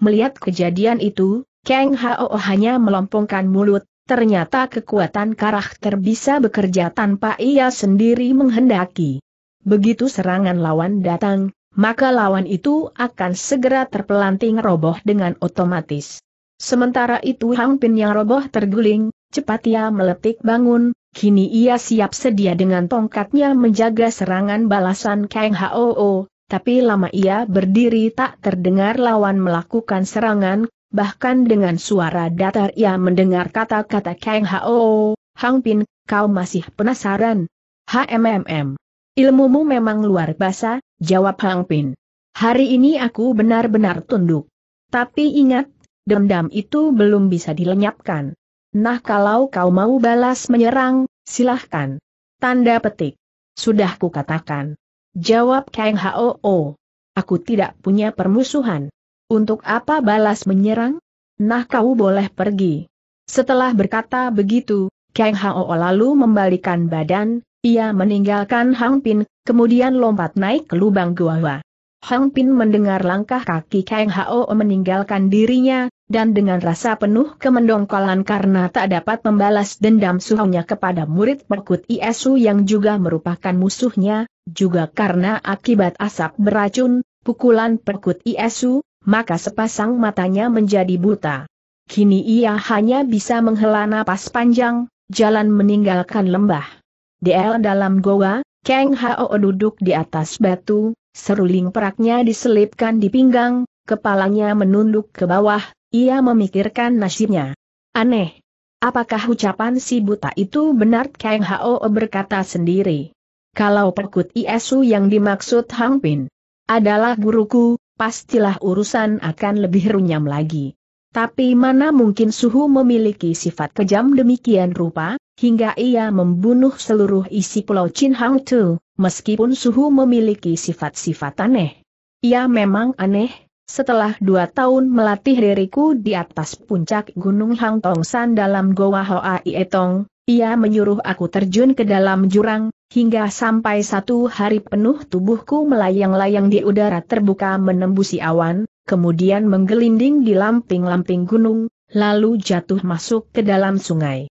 Melihat kejadian itu, Kang Hao hanya melompongkan mulut, ternyata kekuatan karakter bisa bekerja tanpa ia sendiri menghendaki. Begitu serangan lawan datang, maka lawan itu akan segera terpelanting roboh dengan otomatis. Sementara itu Hang Pin yang roboh terguling, cepat ia meletik bangun, kini ia siap sedia dengan tongkatnya menjaga serangan balasan Kang Hao. tapi lama ia berdiri tak terdengar lawan melakukan serangan, bahkan dengan suara datar ia mendengar kata-kata Kang Hao. Hang Pin, kau masih penasaran? HMMM. Ilmumu memang luar biasa, jawab Hang Pin. Hari ini aku benar-benar tunduk. Tapi ingat, dendam itu belum bisa dilenyapkan. Nah kalau kau mau balas menyerang, silahkan. Tanda petik. Sudah kukatakan. Jawab Kang Hoo. Aku tidak punya permusuhan. Untuk apa balas menyerang? Nah kau boleh pergi. Setelah berkata begitu, Kang Hoo lalu membalikan badan, ia meninggalkan Hang Pin, kemudian lompat naik ke lubang gua. Hang Pin mendengar langkah kaki Kang Hao meninggalkan dirinya, dan dengan rasa penuh kemendongkolan karena tak dapat membalas dendam suhunya kepada murid perkut Isu yang juga merupakan musuhnya, juga karena akibat asap beracun, pukulan perkut Isu, maka sepasang matanya menjadi buta. Kini ia hanya bisa menghela napas panjang, jalan meninggalkan lembah. Di dalam goa, Kang Hao duduk di atas batu, seruling peraknya diselipkan di pinggang, kepalanya menunduk ke bawah, ia memikirkan nasibnya. Aneh. Apakah ucapan si buta itu benar Kang Hao berkata sendiri? Kalau perkut ISU yang dimaksud Hang Pin adalah guruku, pastilah urusan akan lebih runyam lagi. Tapi mana mungkin suhu memiliki sifat kejam demikian rupa? hingga ia membunuh seluruh isi pulau Chin Hang Tu, meskipun suhu memiliki sifat-sifat aneh. Ia memang aneh, setelah dua tahun melatih diriku di atas puncak Gunung Hang Tong San dalam Goa Hoa Ietong, ia menyuruh aku terjun ke dalam jurang, hingga sampai satu hari penuh tubuhku melayang-layang di udara terbuka menembusi awan, kemudian menggelinding di lamping-lamping gunung, lalu jatuh masuk ke dalam sungai.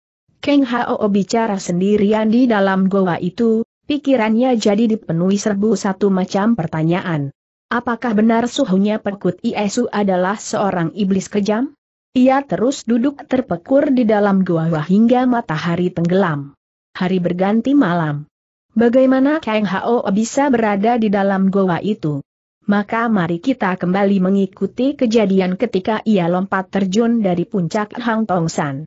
Keng Hao bicara sendirian di dalam goa itu, pikirannya jadi dipenuhi serbu satu macam pertanyaan. Apakah benar suhunya Perkut Iesu adalah seorang iblis kejam? Ia terus duduk terpekur di dalam goa hingga matahari tenggelam. Hari berganti malam. Bagaimana Kang Hao bisa berada di dalam goa itu? Maka mari kita kembali mengikuti kejadian ketika ia lompat terjun dari puncak Hang Tong San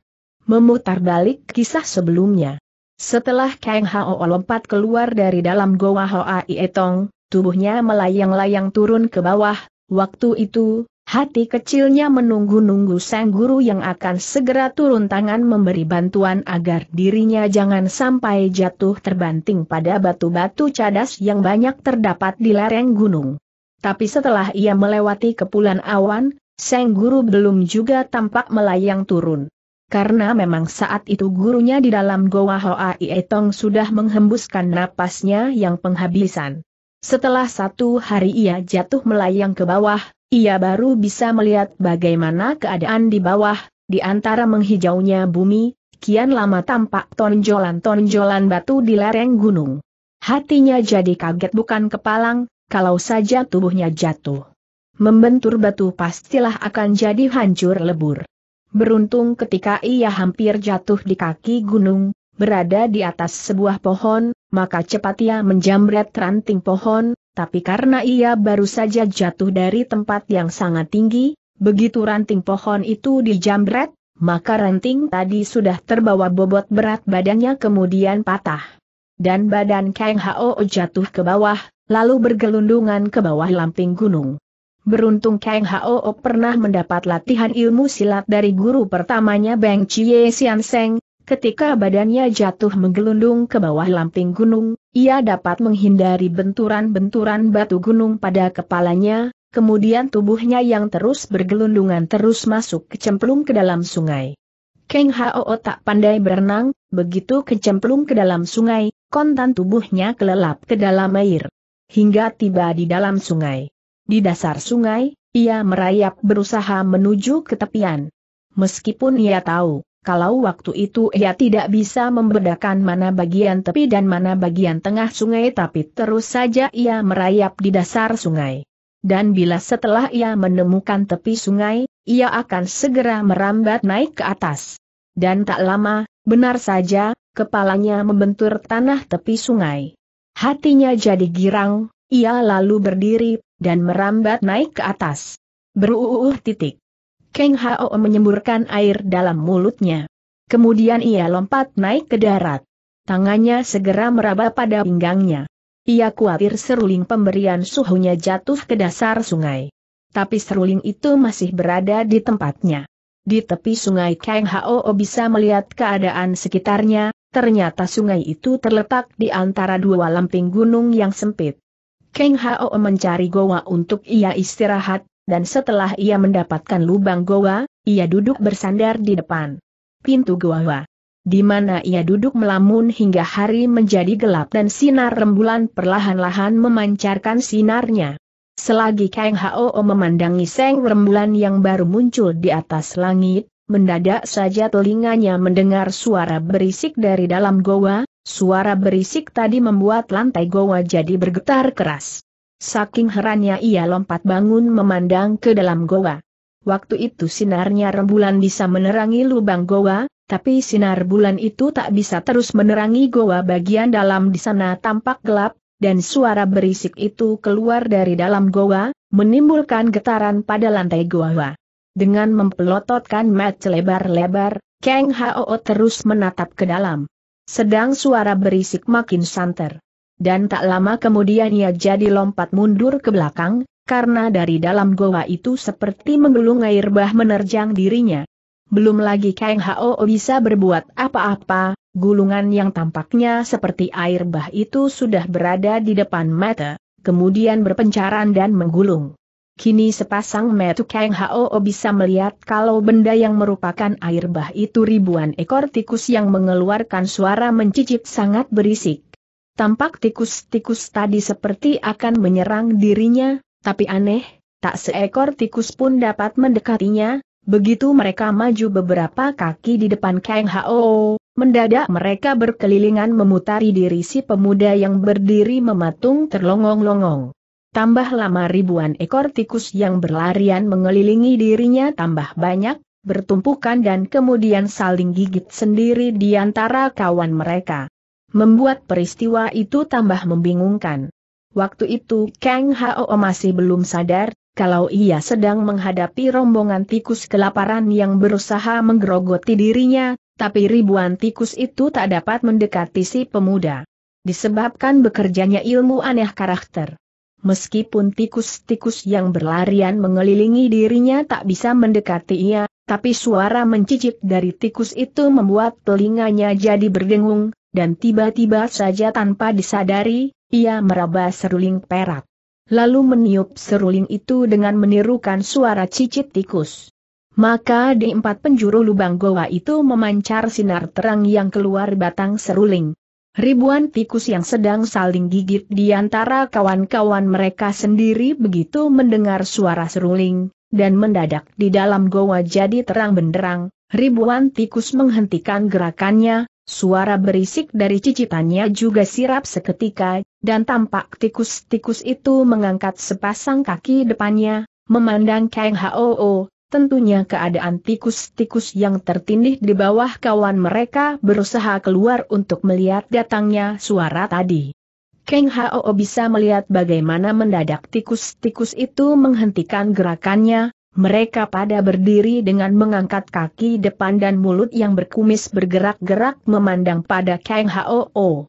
memutar balik kisah sebelumnya. Setelah Kang Hao lompat keluar dari dalam goa Hoa Ietong, tubuhnya melayang-layang turun ke bawah, waktu itu, hati kecilnya menunggu-nunggu sang guru yang akan segera turun tangan memberi bantuan agar dirinya jangan sampai jatuh terbanting pada batu-batu cadas yang banyak terdapat di lereng gunung. Tapi setelah ia melewati kepulan awan, sang guru belum juga tampak melayang turun karena memang saat itu gurunya di dalam Goa Hoa Ietong sudah menghembuskan napasnya yang penghabisan. Setelah satu hari ia jatuh melayang ke bawah, ia baru bisa melihat bagaimana keadaan di bawah, di antara menghijaunya bumi, kian lama tampak tonjolan-tonjolan batu di lereng gunung. Hatinya jadi kaget bukan kepalang, kalau saja tubuhnya jatuh. Membentur batu pastilah akan jadi hancur lebur. Beruntung ketika ia hampir jatuh di kaki gunung, berada di atas sebuah pohon, maka cepat ia menjamret ranting pohon, tapi karena ia baru saja jatuh dari tempat yang sangat tinggi, begitu ranting pohon itu dijamret, maka ranting tadi sudah terbawa bobot berat badannya kemudian patah. Dan badan Kang Hao jatuh ke bawah, lalu bergelundungan ke bawah lamping gunung. Beruntung Kang Hao pernah mendapat latihan ilmu silat dari guru pertamanya Beng Chie Sian Seng, ketika badannya jatuh menggelundung ke bawah lamping gunung, ia dapat menghindari benturan-benturan batu gunung pada kepalanya, kemudian tubuhnya yang terus bergelundungan terus masuk kecemplung ke dalam sungai. Kang Hao tak pandai berenang, begitu kecemplung ke dalam sungai, kontan tubuhnya kelelap ke dalam air. Hingga tiba di dalam sungai. Di dasar sungai, ia merayap berusaha menuju ke tepian. Meskipun ia tahu, kalau waktu itu ia tidak bisa membedakan mana bagian tepi dan mana bagian tengah sungai tapi terus saja ia merayap di dasar sungai. Dan bila setelah ia menemukan tepi sungai, ia akan segera merambat naik ke atas. Dan tak lama, benar saja, kepalanya membentur tanah tepi sungai. Hatinya jadi girang, ia lalu berdiri dan merambat naik ke atas. Beruuh titik. Keng Hao menyemburkan air dalam mulutnya. Kemudian ia lompat naik ke darat. Tangannya segera meraba pada pinggangnya. Ia khawatir seruling pemberian suhunya jatuh ke dasar sungai. Tapi seruling itu masih berada di tempatnya. Di tepi sungai Kang Hao bisa melihat keadaan sekitarnya, ternyata sungai itu terletak di antara dua lamping gunung yang sempit. Keng Hao mencari goa untuk ia istirahat, dan setelah ia mendapatkan lubang goa, ia duduk bersandar di depan pintu goa. Di mana ia duduk melamun hingga hari menjadi gelap dan sinar rembulan perlahan-lahan memancarkan sinarnya. Selagi Kang Hao memandangi seng rembulan yang baru muncul di atas langit, mendadak saja telinganya mendengar suara berisik dari dalam goa, Suara berisik tadi membuat lantai goa jadi bergetar keras. Saking herannya ia lompat bangun memandang ke dalam goa. Waktu itu sinarnya rembulan bisa menerangi lubang goa, tapi sinar bulan itu tak bisa terus menerangi goa bagian dalam di sana tampak gelap, dan suara berisik itu keluar dari dalam goa, menimbulkan getaran pada lantai goa. Dengan mempelototkan mat lebar-lebar, Kang Hao terus menatap ke dalam. Sedang suara berisik makin santer. Dan tak lama kemudian ia jadi lompat mundur ke belakang, karena dari dalam goa itu seperti menggulung air bah menerjang dirinya. Belum lagi Kang Hao bisa berbuat apa-apa, gulungan yang tampaknya seperti air bah itu sudah berada di depan mata, kemudian berpencaran dan menggulung. Kini sepasang metu Kang Hao bisa melihat kalau benda yang merupakan air bah itu ribuan ekor tikus yang mengeluarkan suara mencicip sangat berisik. Tampak tikus-tikus tadi seperti akan menyerang dirinya, tapi aneh, tak seekor tikus pun dapat mendekatinya, begitu mereka maju beberapa kaki di depan Kang Hao, mendadak mereka berkelilingan memutari diri si pemuda yang berdiri mematung terlongong-longong tambah lama ribuan ekor tikus yang berlarian mengelilingi dirinya tambah banyak, bertumpukan dan kemudian saling gigit sendiri di antara kawan mereka. Membuat peristiwa itu tambah membingungkan. Waktu itu Kang Hao masih belum sadar, kalau ia sedang menghadapi rombongan tikus kelaparan yang berusaha menggerogoti dirinya, tapi ribuan tikus itu tak dapat mendekati si pemuda. Disebabkan bekerjanya ilmu aneh karakter. Meskipun tikus-tikus yang berlarian mengelilingi dirinya tak bisa mendekati ia, tapi suara mencicit dari tikus itu membuat telinganya jadi berdengung, dan tiba-tiba saja tanpa disadari, ia meraba seruling perak. Lalu meniup seruling itu dengan menirukan suara cicit tikus. Maka di empat penjuru lubang goa itu memancar sinar terang yang keluar batang seruling. Ribuan tikus yang sedang saling gigit di antara kawan-kawan mereka sendiri begitu mendengar suara seruling, dan mendadak di dalam goa jadi terang benderang, ribuan tikus menghentikan gerakannya, suara berisik dari cicitannya juga sirap seketika, dan tampak tikus-tikus itu mengangkat sepasang kaki depannya, memandang Kang Hoo, Tentunya keadaan tikus-tikus yang tertindih di bawah kawan mereka berusaha keluar untuk melihat datangnya suara tadi. Kang Hao bisa melihat bagaimana mendadak tikus-tikus itu menghentikan gerakannya, mereka pada berdiri dengan mengangkat kaki depan dan mulut yang berkumis bergerak-gerak memandang pada Kang Hao.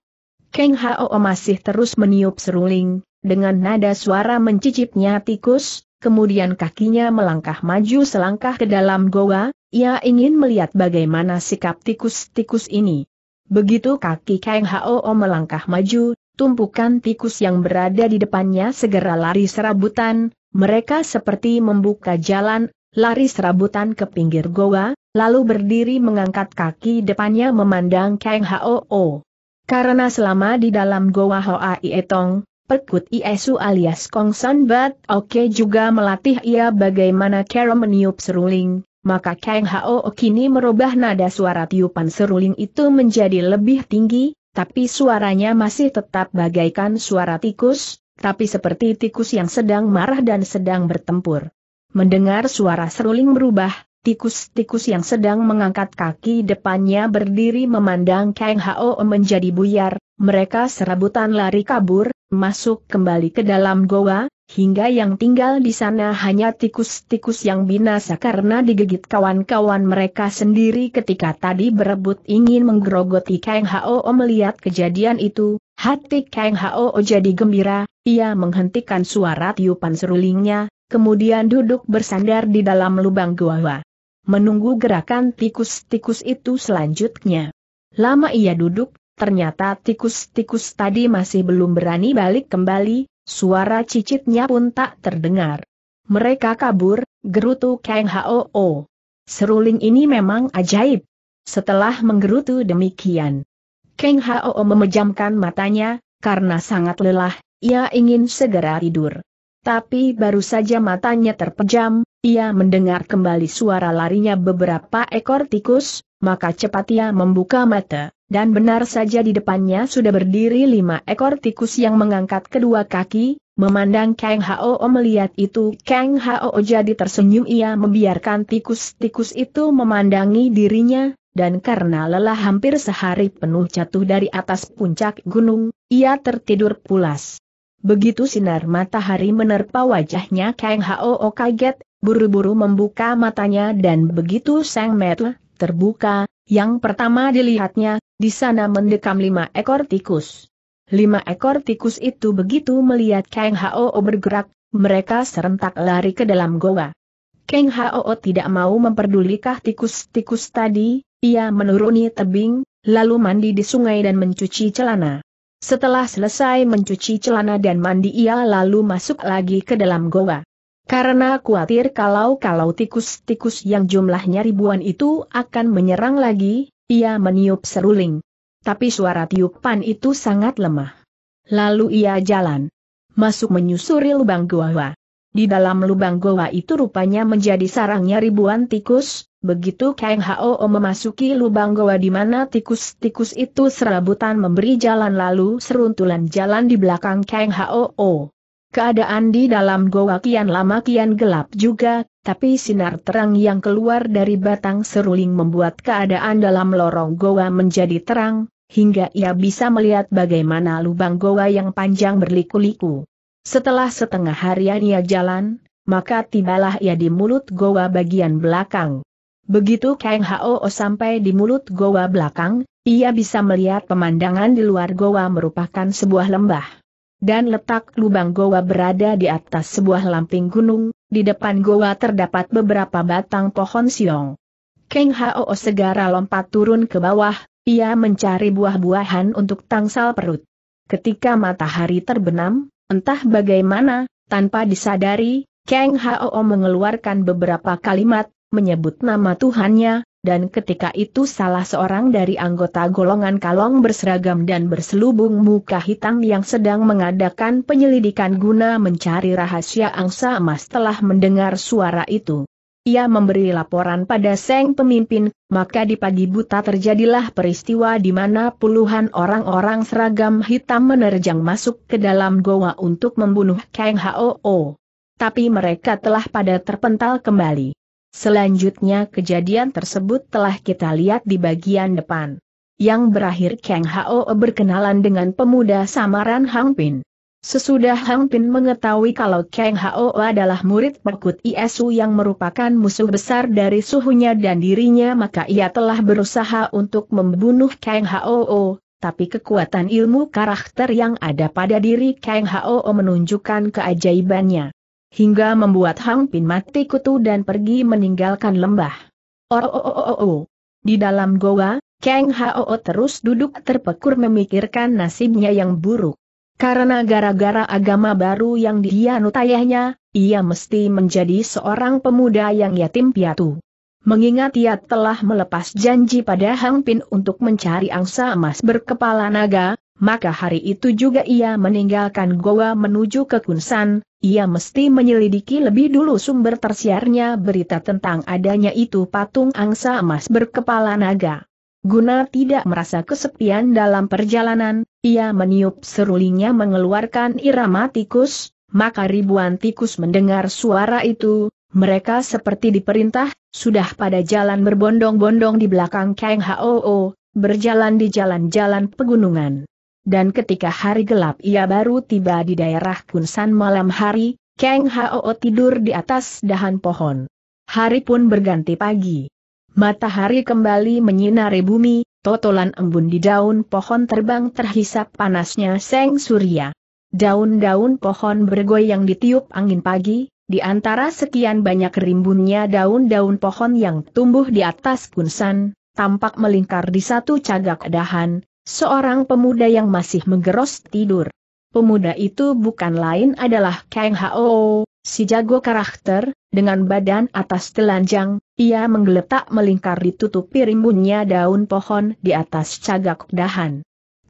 Kang Hao masih terus meniup seruling, dengan nada suara mencicipnya tikus, kemudian kakinya melangkah maju selangkah ke dalam goa, ia ingin melihat bagaimana sikap tikus-tikus ini. Begitu kaki Kang Hao melangkah maju, tumpukan tikus yang berada di depannya segera lari serabutan, mereka seperti membuka jalan, lari serabutan ke pinggir goa, lalu berdiri mengangkat kaki depannya memandang Kang Hao. Karena selama di dalam goa Hoa Ietong, Perkut Iesu alias Kong San Bat Oke juga melatih ia bagaimana cara meniup seruling, maka Kang Hao kini merubah nada suara tiupan seruling itu menjadi lebih tinggi, tapi suaranya masih tetap bagaikan suara tikus, tapi seperti tikus yang sedang marah dan sedang bertempur. Mendengar suara seruling berubah, tikus-tikus yang sedang mengangkat kaki depannya berdiri memandang Kang Hao menjadi buyar, mereka serabutan lari kabur, masuk kembali ke dalam goa, hingga yang tinggal di sana hanya tikus-tikus yang binasa karena digigit kawan-kawan mereka sendiri ketika tadi berebut ingin menggerogoti Kang Hao melihat kejadian itu, hati Kang Hao jadi gembira, ia menghentikan suara tiupan serulingnya, kemudian duduk bersandar di dalam lubang goa menunggu gerakan tikus-tikus itu selanjutnya. Lama ia duduk, Ternyata tikus-tikus tadi masih belum berani balik kembali, suara cicitnya pun tak terdengar. Mereka kabur, gerutu Kang Hoo. Seruling ini memang ajaib. Setelah menggerutu demikian, Kang Hoo memejamkan matanya, karena sangat lelah, ia ingin segera tidur. Tapi baru saja matanya terpejam, ia mendengar kembali suara larinya beberapa ekor tikus, maka cepat ia membuka mata. Dan benar saja di depannya sudah berdiri lima ekor tikus yang mengangkat kedua kaki, memandang Kang Hao melihat itu Kang Hao jadi tersenyum ia membiarkan tikus-tikus itu memandangi dirinya, dan karena lelah hampir sehari penuh jatuh dari atas puncak gunung, ia tertidur pulas. Begitu sinar matahari menerpa wajahnya Kang Hao kaget, buru-buru membuka matanya dan begitu sang metu terbuka, yang pertama dilihatnya, di sana mendekam lima ekor tikus. Lima ekor tikus itu begitu melihat Kang Hao bergerak, mereka serentak lari ke dalam goa. Kang Hao tidak mau memperdulikah tikus-tikus tadi, ia menuruni tebing, lalu mandi di sungai dan mencuci celana. Setelah selesai mencuci celana dan mandi ia lalu masuk lagi ke dalam goa. Karena khawatir kalau-kalau tikus-tikus yang jumlahnya ribuan itu akan menyerang lagi, ia meniup seruling. Tapi suara tiupan itu sangat lemah. Lalu ia jalan. Masuk menyusuri lubang goa. Di dalam lubang goa itu rupanya menjadi sarangnya ribuan tikus, begitu Kang Hao memasuki lubang goa di mana tikus-tikus itu serabutan memberi jalan lalu seruntulan jalan di belakang Kang Hao. Keadaan di dalam goa kian lama kian gelap juga, tapi sinar terang yang keluar dari batang seruling membuat keadaan dalam lorong goa menjadi terang, hingga ia bisa melihat bagaimana lubang goa yang panjang berliku-liku. Setelah setengah harian ia jalan, maka tibalah ia di mulut goa bagian belakang. Begitu Kang Hao sampai di mulut goa belakang, ia bisa melihat pemandangan di luar goa merupakan sebuah lembah dan letak lubang goa berada di atas sebuah lamping gunung, di depan goa terdapat beberapa batang pohon siong. Keng Hao segera lompat turun ke bawah, ia mencari buah-buahan untuk tangsal perut. Ketika matahari terbenam, entah bagaimana, tanpa disadari, Keng Hao mengeluarkan beberapa kalimat, menyebut nama Tuhannya, dan ketika itu salah seorang dari anggota golongan kalong berseragam dan berselubung muka hitam yang sedang mengadakan penyelidikan guna mencari rahasia angsa emas telah mendengar suara itu. Ia memberi laporan pada Seng pemimpin, maka di pagi buta terjadilah peristiwa di mana puluhan orang-orang seragam hitam menerjang masuk ke dalam goa untuk membunuh Kang Hoo. Tapi mereka telah pada terpental kembali. Selanjutnya kejadian tersebut telah kita lihat di bagian depan. Yang berakhir Kang Hao berkenalan dengan pemuda samaran Hang Pin. Sesudah Hang Pin mengetahui kalau Kang Hao adalah murid Perkut ISU yang merupakan musuh besar dari suhunya dan dirinya maka ia telah berusaha untuk membunuh Kang Hao, tapi kekuatan ilmu karakter yang ada pada diri Kang Hao menunjukkan keajaibannya. Hingga membuat Hang Pin mati kutu dan pergi meninggalkan lembah. Oh, oh, oh, oh, oh. Di dalam goa, Kang Hao terus duduk terpekur memikirkan nasibnya yang buruk. Karena gara-gara agama baru yang dianut ayahnya, ia mesti menjadi seorang pemuda yang yatim piatu. Mengingat ia telah melepas janji pada Hang Pin untuk mencari angsa emas berkepala naga, maka hari itu juga ia meninggalkan Goa menuju ke Kunsan, ia mesti menyelidiki lebih dulu sumber tersiarnya berita tentang adanya itu patung angsa emas berkepala naga. Guna tidak merasa kesepian dalam perjalanan, ia meniup serulingnya mengeluarkan irama tikus, maka ribuan tikus mendengar suara itu, mereka seperti diperintah, sudah pada jalan berbondong-bondong di belakang Kang Hoo, berjalan di jalan-jalan pegunungan dan ketika hari gelap ia baru tiba di daerah Kunsan malam hari, Kang Hao tidur di atas dahan pohon. Hari pun berganti pagi. Matahari kembali menyinari bumi, totolan embun di daun pohon terbang terhisap panasnya seng surya. Daun-daun pohon bergoyang ditiup angin pagi, di antara sekian banyak rimbunnya daun-daun pohon yang tumbuh di atas kunsan, tampak melingkar di satu cagak dahan, seorang pemuda yang masih menggeros tidur. Pemuda itu bukan lain adalah Kang Hao, si jago karakter, dengan badan atas telanjang, ia menggeletak melingkar ditutupi rimbunnya daun pohon di atas cagak dahan.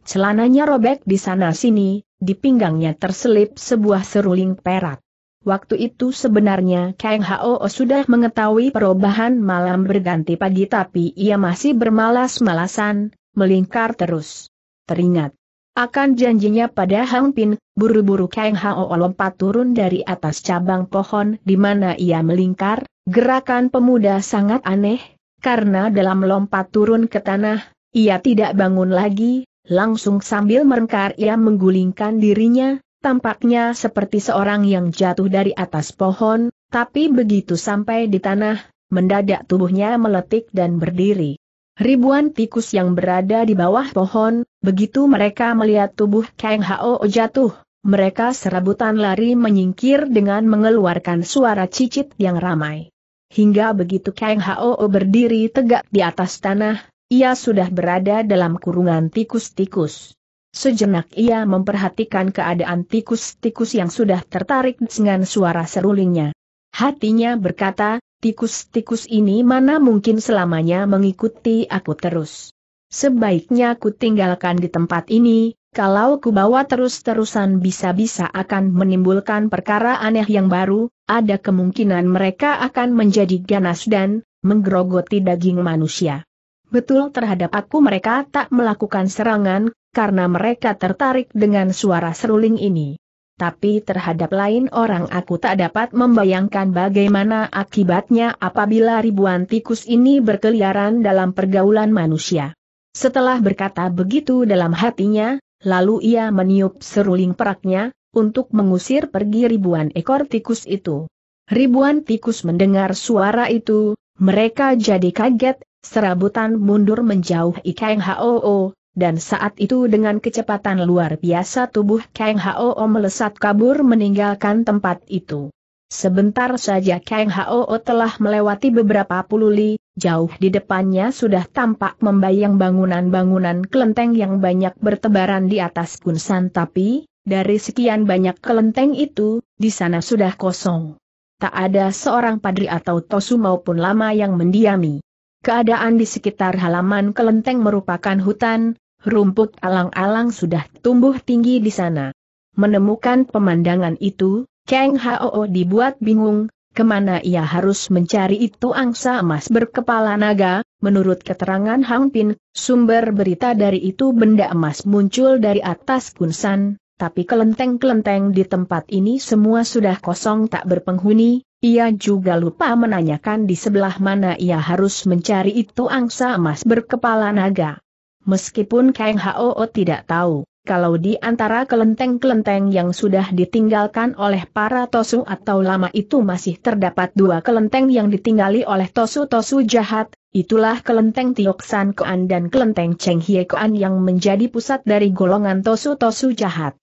Celananya robek di sana-sini, di pinggangnya terselip sebuah seruling perak. Waktu itu sebenarnya Kang Hao sudah mengetahui perubahan malam berganti pagi tapi ia masih bermalas-malasan, melingkar terus. Teringat akan janjinya pada Hang Pin, buru-buru Kang Hao lompat turun dari atas cabang pohon di mana ia melingkar, gerakan pemuda sangat aneh, karena dalam lompat turun ke tanah, ia tidak bangun lagi, langsung sambil merengkar ia menggulingkan dirinya, tampaknya seperti seorang yang jatuh dari atas pohon, tapi begitu sampai di tanah, mendadak tubuhnya meletik dan berdiri. Ribuan tikus yang berada di bawah pohon, begitu mereka melihat tubuh Kang Hao jatuh, mereka serabutan lari menyingkir dengan mengeluarkan suara cicit yang ramai. Hingga begitu Kang Hao berdiri tegak di atas tanah, ia sudah berada dalam kurungan tikus-tikus. Sejenak ia memperhatikan keadaan tikus-tikus yang sudah tertarik dengan suara serulingnya. Hatinya berkata, Tikus-tikus ini mana mungkin selamanya mengikuti aku terus. Sebaiknya aku tinggalkan di tempat ini, kalau ku bawa terus-terusan bisa-bisa akan menimbulkan perkara aneh yang baru, ada kemungkinan mereka akan menjadi ganas dan menggerogoti daging manusia. Betul terhadap aku mereka tak melakukan serangan, karena mereka tertarik dengan suara seruling ini tapi terhadap lain orang aku tak dapat membayangkan bagaimana akibatnya apabila ribuan tikus ini berkeliaran dalam pergaulan manusia. Setelah berkata begitu dalam hatinya, lalu ia meniup seruling peraknya, untuk mengusir pergi ribuan ekor tikus itu. Ribuan tikus mendengar suara itu, mereka jadi kaget, serabutan mundur menjauh Ikeng Hoo, dan saat itu dengan kecepatan luar biasa tubuh Kang Hao melesat kabur meninggalkan tempat itu. Sebentar saja Kang Hao telah melewati beberapa puluh li, jauh di depannya sudah tampak membayang bangunan-bangunan kelenteng yang banyak bertebaran di atas gunsan. tapi, dari sekian banyak kelenteng itu, di sana sudah kosong. Tak ada seorang padri atau tosu maupun lama yang mendiami. Keadaan di sekitar halaman kelenteng merupakan hutan, rumput alang-alang sudah tumbuh tinggi di sana. Menemukan pemandangan itu, Kang Hao dibuat bingung, kemana ia harus mencari itu angsa emas berkepala naga, menurut keterangan Hang Pin, sumber berita dari itu benda emas muncul dari atas kunsan, tapi kelenteng-kelenteng di tempat ini semua sudah kosong tak berpenghuni, ia juga lupa menanyakan di sebelah mana ia harus mencari itu angsa emas berkepala naga. Meskipun Kang Hao tidak tahu, kalau di antara kelenteng-kelenteng yang sudah ditinggalkan oleh para tosu atau lama itu masih terdapat dua kelenteng yang ditinggali oleh tosu-tosu jahat, itulah kelenteng Tioksan Koan dan kelenteng Cheng Hie Koan yang menjadi pusat dari golongan tosu-tosu jahat.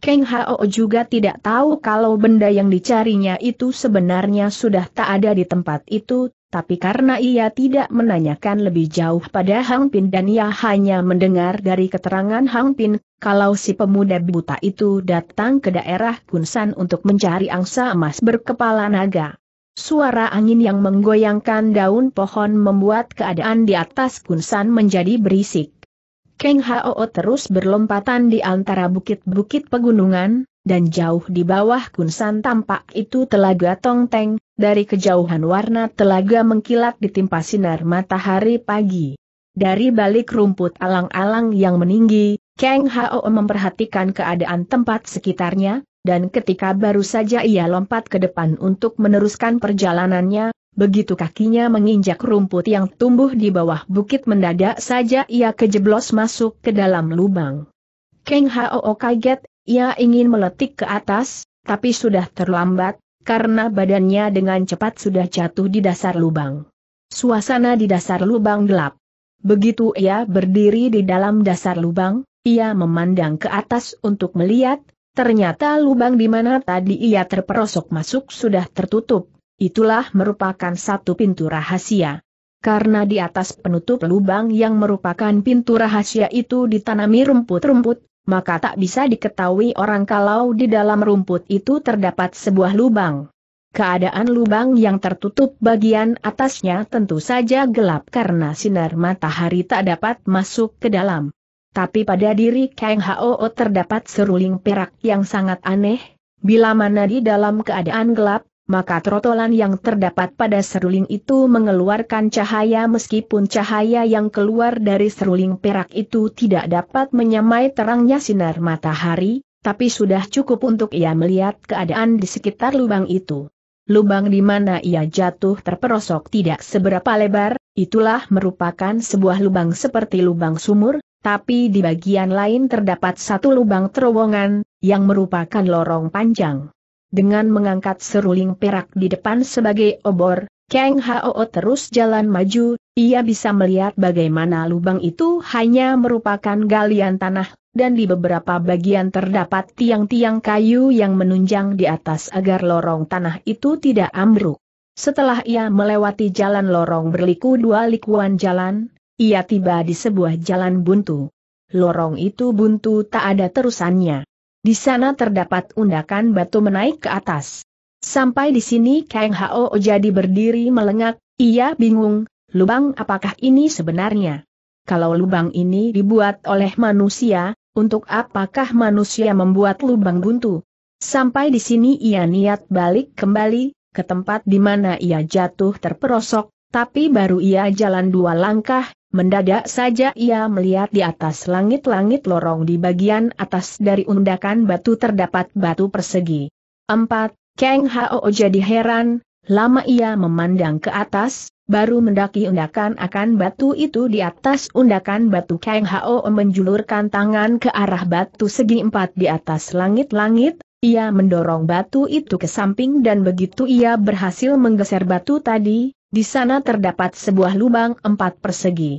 Kang Hao juga tidak tahu kalau benda yang dicarinya itu sebenarnya sudah tak ada di tempat itu, tapi karena ia tidak menanyakan lebih jauh pada Hang Pin dan ia hanya mendengar dari keterangan Hang Pin, kalau si pemuda buta itu datang ke daerah Gunsan untuk mencari angsa emas berkepala naga. Suara angin yang menggoyangkan daun pohon membuat keadaan di atas Gunsan menjadi berisik. Keng Hao terus berlompatan di antara bukit-bukit pegunungan, dan jauh di bawah kunsan tampak itu telaga Tongteng, dari kejauhan warna telaga mengkilat ditimpa sinar matahari pagi. Dari balik rumput alang-alang yang meninggi, Keng Hao memperhatikan keadaan tempat sekitarnya, dan ketika baru saja ia lompat ke depan untuk meneruskan perjalanannya, Begitu kakinya menginjak rumput yang tumbuh di bawah bukit mendadak saja ia kejeblos masuk ke dalam lubang. Keng Hao kaget, ia ingin meletik ke atas, tapi sudah terlambat, karena badannya dengan cepat sudah jatuh di dasar lubang. Suasana di dasar lubang gelap. Begitu ia berdiri di dalam dasar lubang, ia memandang ke atas untuk melihat, ternyata lubang di mana tadi ia terperosok masuk sudah tertutup Itulah merupakan satu pintu rahasia. Karena di atas penutup lubang yang merupakan pintu rahasia itu ditanami rumput-rumput, maka tak bisa diketahui orang kalau di dalam rumput itu terdapat sebuah lubang. Keadaan lubang yang tertutup bagian atasnya tentu saja gelap karena sinar matahari tak dapat masuk ke dalam. Tapi pada diri Kang Hao terdapat seruling perak yang sangat aneh, bila mana di dalam keadaan gelap, maka trotolan yang terdapat pada seruling itu mengeluarkan cahaya meskipun cahaya yang keluar dari seruling perak itu tidak dapat menyamai terangnya sinar matahari, tapi sudah cukup untuk ia melihat keadaan di sekitar lubang itu. Lubang di mana ia jatuh terperosok tidak seberapa lebar, itulah merupakan sebuah lubang seperti lubang sumur, tapi di bagian lain terdapat satu lubang terowongan, yang merupakan lorong panjang. Dengan mengangkat seruling perak di depan sebagai obor, Kang Hao terus jalan maju, ia bisa melihat bagaimana lubang itu hanya merupakan galian tanah, dan di beberapa bagian terdapat tiang-tiang kayu yang menunjang di atas agar lorong tanah itu tidak ambruk. Setelah ia melewati jalan lorong berliku dua likuan jalan, ia tiba di sebuah jalan buntu. Lorong itu buntu tak ada terusannya. Di sana terdapat undakan batu menaik ke atas. Sampai di sini Kang Hao jadi berdiri melengak, ia bingung, lubang apakah ini sebenarnya? Kalau lubang ini dibuat oleh manusia, untuk apakah manusia membuat lubang buntu? Sampai di sini ia niat balik kembali, ke tempat di mana ia jatuh terperosok, tapi baru ia jalan dua langkah, Mendadak saja ia melihat di atas langit-langit lorong di bagian atas dari undakan batu terdapat batu persegi. Empat. Kang Hao jadi heran, lama ia memandang ke atas, baru mendaki undakan akan batu itu di atas undakan batu Kang Hao menjulurkan tangan ke arah batu segi empat di atas langit-langit, ia mendorong batu itu ke samping dan begitu ia berhasil menggeser batu tadi, di sana terdapat sebuah lubang empat persegi.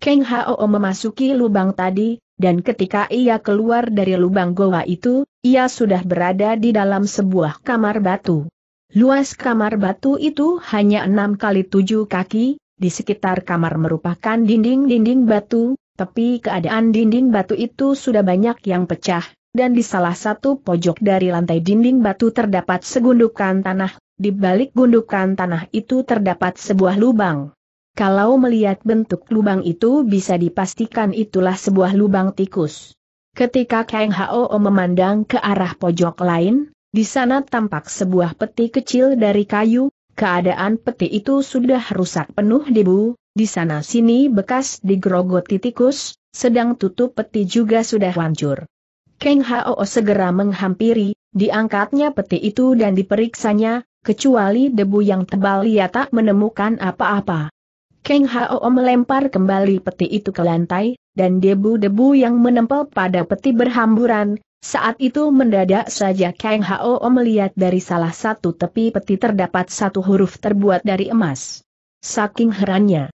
Keng Hao memasuki lubang tadi, dan ketika ia keluar dari lubang goa itu, ia sudah berada di dalam sebuah kamar batu. Luas kamar batu itu hanya enam kali tujuh kaki, di sekitar kamar merupakan dinding-dinding batu, tapi keadaan dinding batu itu sudah banyak yang pecah, dan di salah satu pojok dari lantai dinding batu terdapat segundukan tanah di balik gundukan tanah itu terdapat sebuah lubang. Kalau melihat bentuk lubang itu bisa dipastikan itulah sebuah lubang tikus. Ketika Kang Hao memandang ke arah pojok lain, di sana tampak sebuah peti kecil dari kayu, keadaan peti itu sudah rusak penuh debu, di sana sini bekas digerogoti tikus, sedang tutup peti juga sudah hancur. Kang Hao segera menghampiri, diangkatnya peti itu dan diperiksanya, kecuali debu yang tebal ia tak menemukan apa-apa. Keng Hao melempar kembali peti itu ke lantai, dan debu-debu yang menempel pada peti berhamburan, saat itu mendadak saja Keng Hao melihat dari salah satu tepi peti terdapat satu huruf terbuat dari emas. Saking herannya,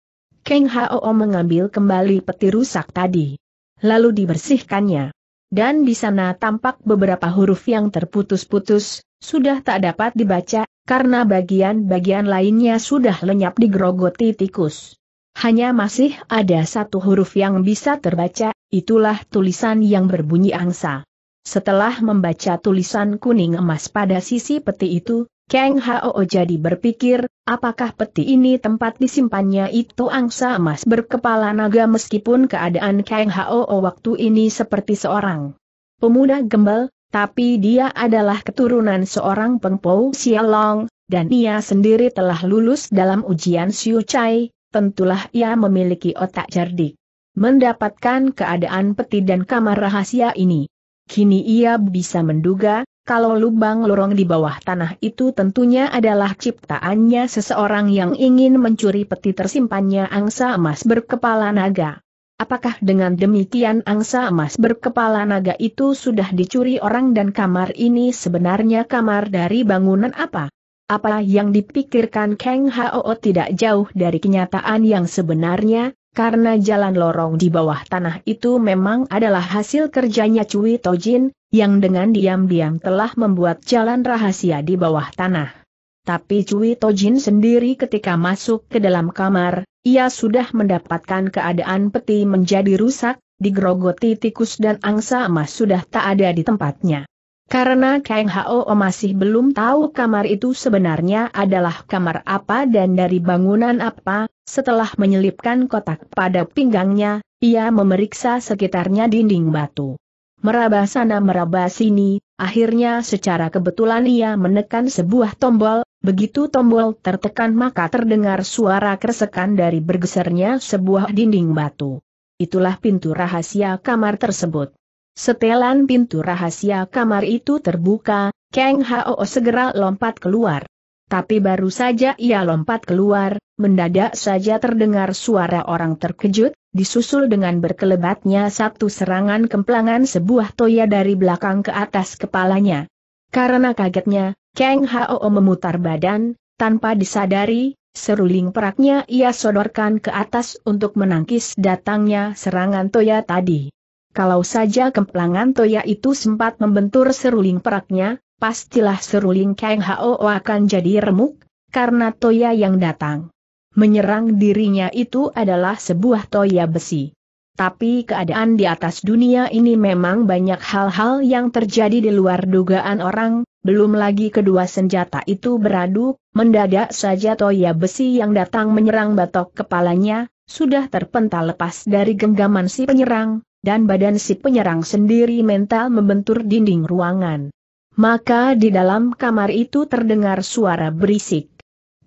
Keng Hao mengambil kembali peti rusak tadi. Lalu dibersihkannya. Dan di sana tampak beberapa huruf yang terputus-putus, sudah tak dapat dibaca, karena bagian-bagian lainnya sudah lenyap di gerogoti tikus. Hanya masih ada satu huruf yang bisa terbaca, itulah tulisan yang berbunyi angsa. Setelah membaca tulisan kuning emas pada sisi peti itu, Kang Hao jadi berpikir, apakah peti ini tempat disimpannya itu angsa emas berkepala naga meskipun keadaan Kang Hao waktu ini seperti seorang pemuda gembel, tapi dia adalah keturunan seorang pengpou Xialong, dan ia sendiri telah lulus dalam ujian Siu Chai, tentulah ia memiliki otak cerdik. Mendapatkan keadaan peti dan kamar rahasia ini. Kini ia bisa menduga, kalau lubang lorong di bawah tanah itu tentunya adalah ciptaannya seseorang yang ingin mencuri peti tersimpannya angsa emas berkepala naga. Apakah dengan demikian angsa emas berkepala naga itu sudah dicuri orang dan kamar ini sebenarnya kamar dari bangunan apa? Apa yang dipikirkan Kang Hao tidak jauh dari kenyataan yang sebenarnya, karena jalan lorong di bawah tanah itu memang adalah hasil kerjanya Cui Tojin, yang dengan diam-diam telah membuat jalan rahasia di bawah tanah. Tapi Cui Tojin sendiri ketika masuk ke dalam kamar, ia sudah mendapatkan keadaan peti menjadi rusak, digerogoti tikus dan angsa emas sudah tak ada di tempatnya. Karena Kang Hao masih belum tahu kamar itu sebenarnya adalah kamar apa dan dari bangunan apa, setelah menyelipkan kotak pada pinggangnya, ia memeriksa sekitarnya dinding batu. Meraba sana meraba sini, akhirnya secara kebetulan ia menekan sebuah tombol, Begitu tombol tertekan maka terdengar suara kersekan dari bergesernya sebuah dinding batu. Itulah pintu rahasia kamar tersebut. Setelan pintu rahasia kamar itu terbuka, Kang Hao segera lompat keluar. Tapi baru saja ia lompat keluar, mendadak saja terdengar suara orang terkejut, disusul dengan berkelebatnya satu serangan kemplangan sebuah toya dari belakang ke atas kepalanya. Karena kagetnya, Kang Hao memutar badan, tanpa disadari, seruling peraknya ia sodorkan ke atas untuk menangkis datangnya serangan Toya tadi. Kalau saja kemplangan Toya itu sempat membentur seruling peraknya, pastilah seruling Kang Hao akan jadi remuk, karena Toya yang datang menyerang dirinya itu adalah sebuah toya besi. Tapi keadaan di atas dunia ini memang banyak hal-hal yang terjadi di luar dugaan orang, belum lagi kedua senjata itu beradu, mendadak saja toya besi yang datang menyerang batok kepalanya, sudah terpental lepas dari genggaman si penyerang, dan badan si penyerang sendiri mental membentur dinding ruangan. Maka di dalam kamar itu terdengar suara berisik.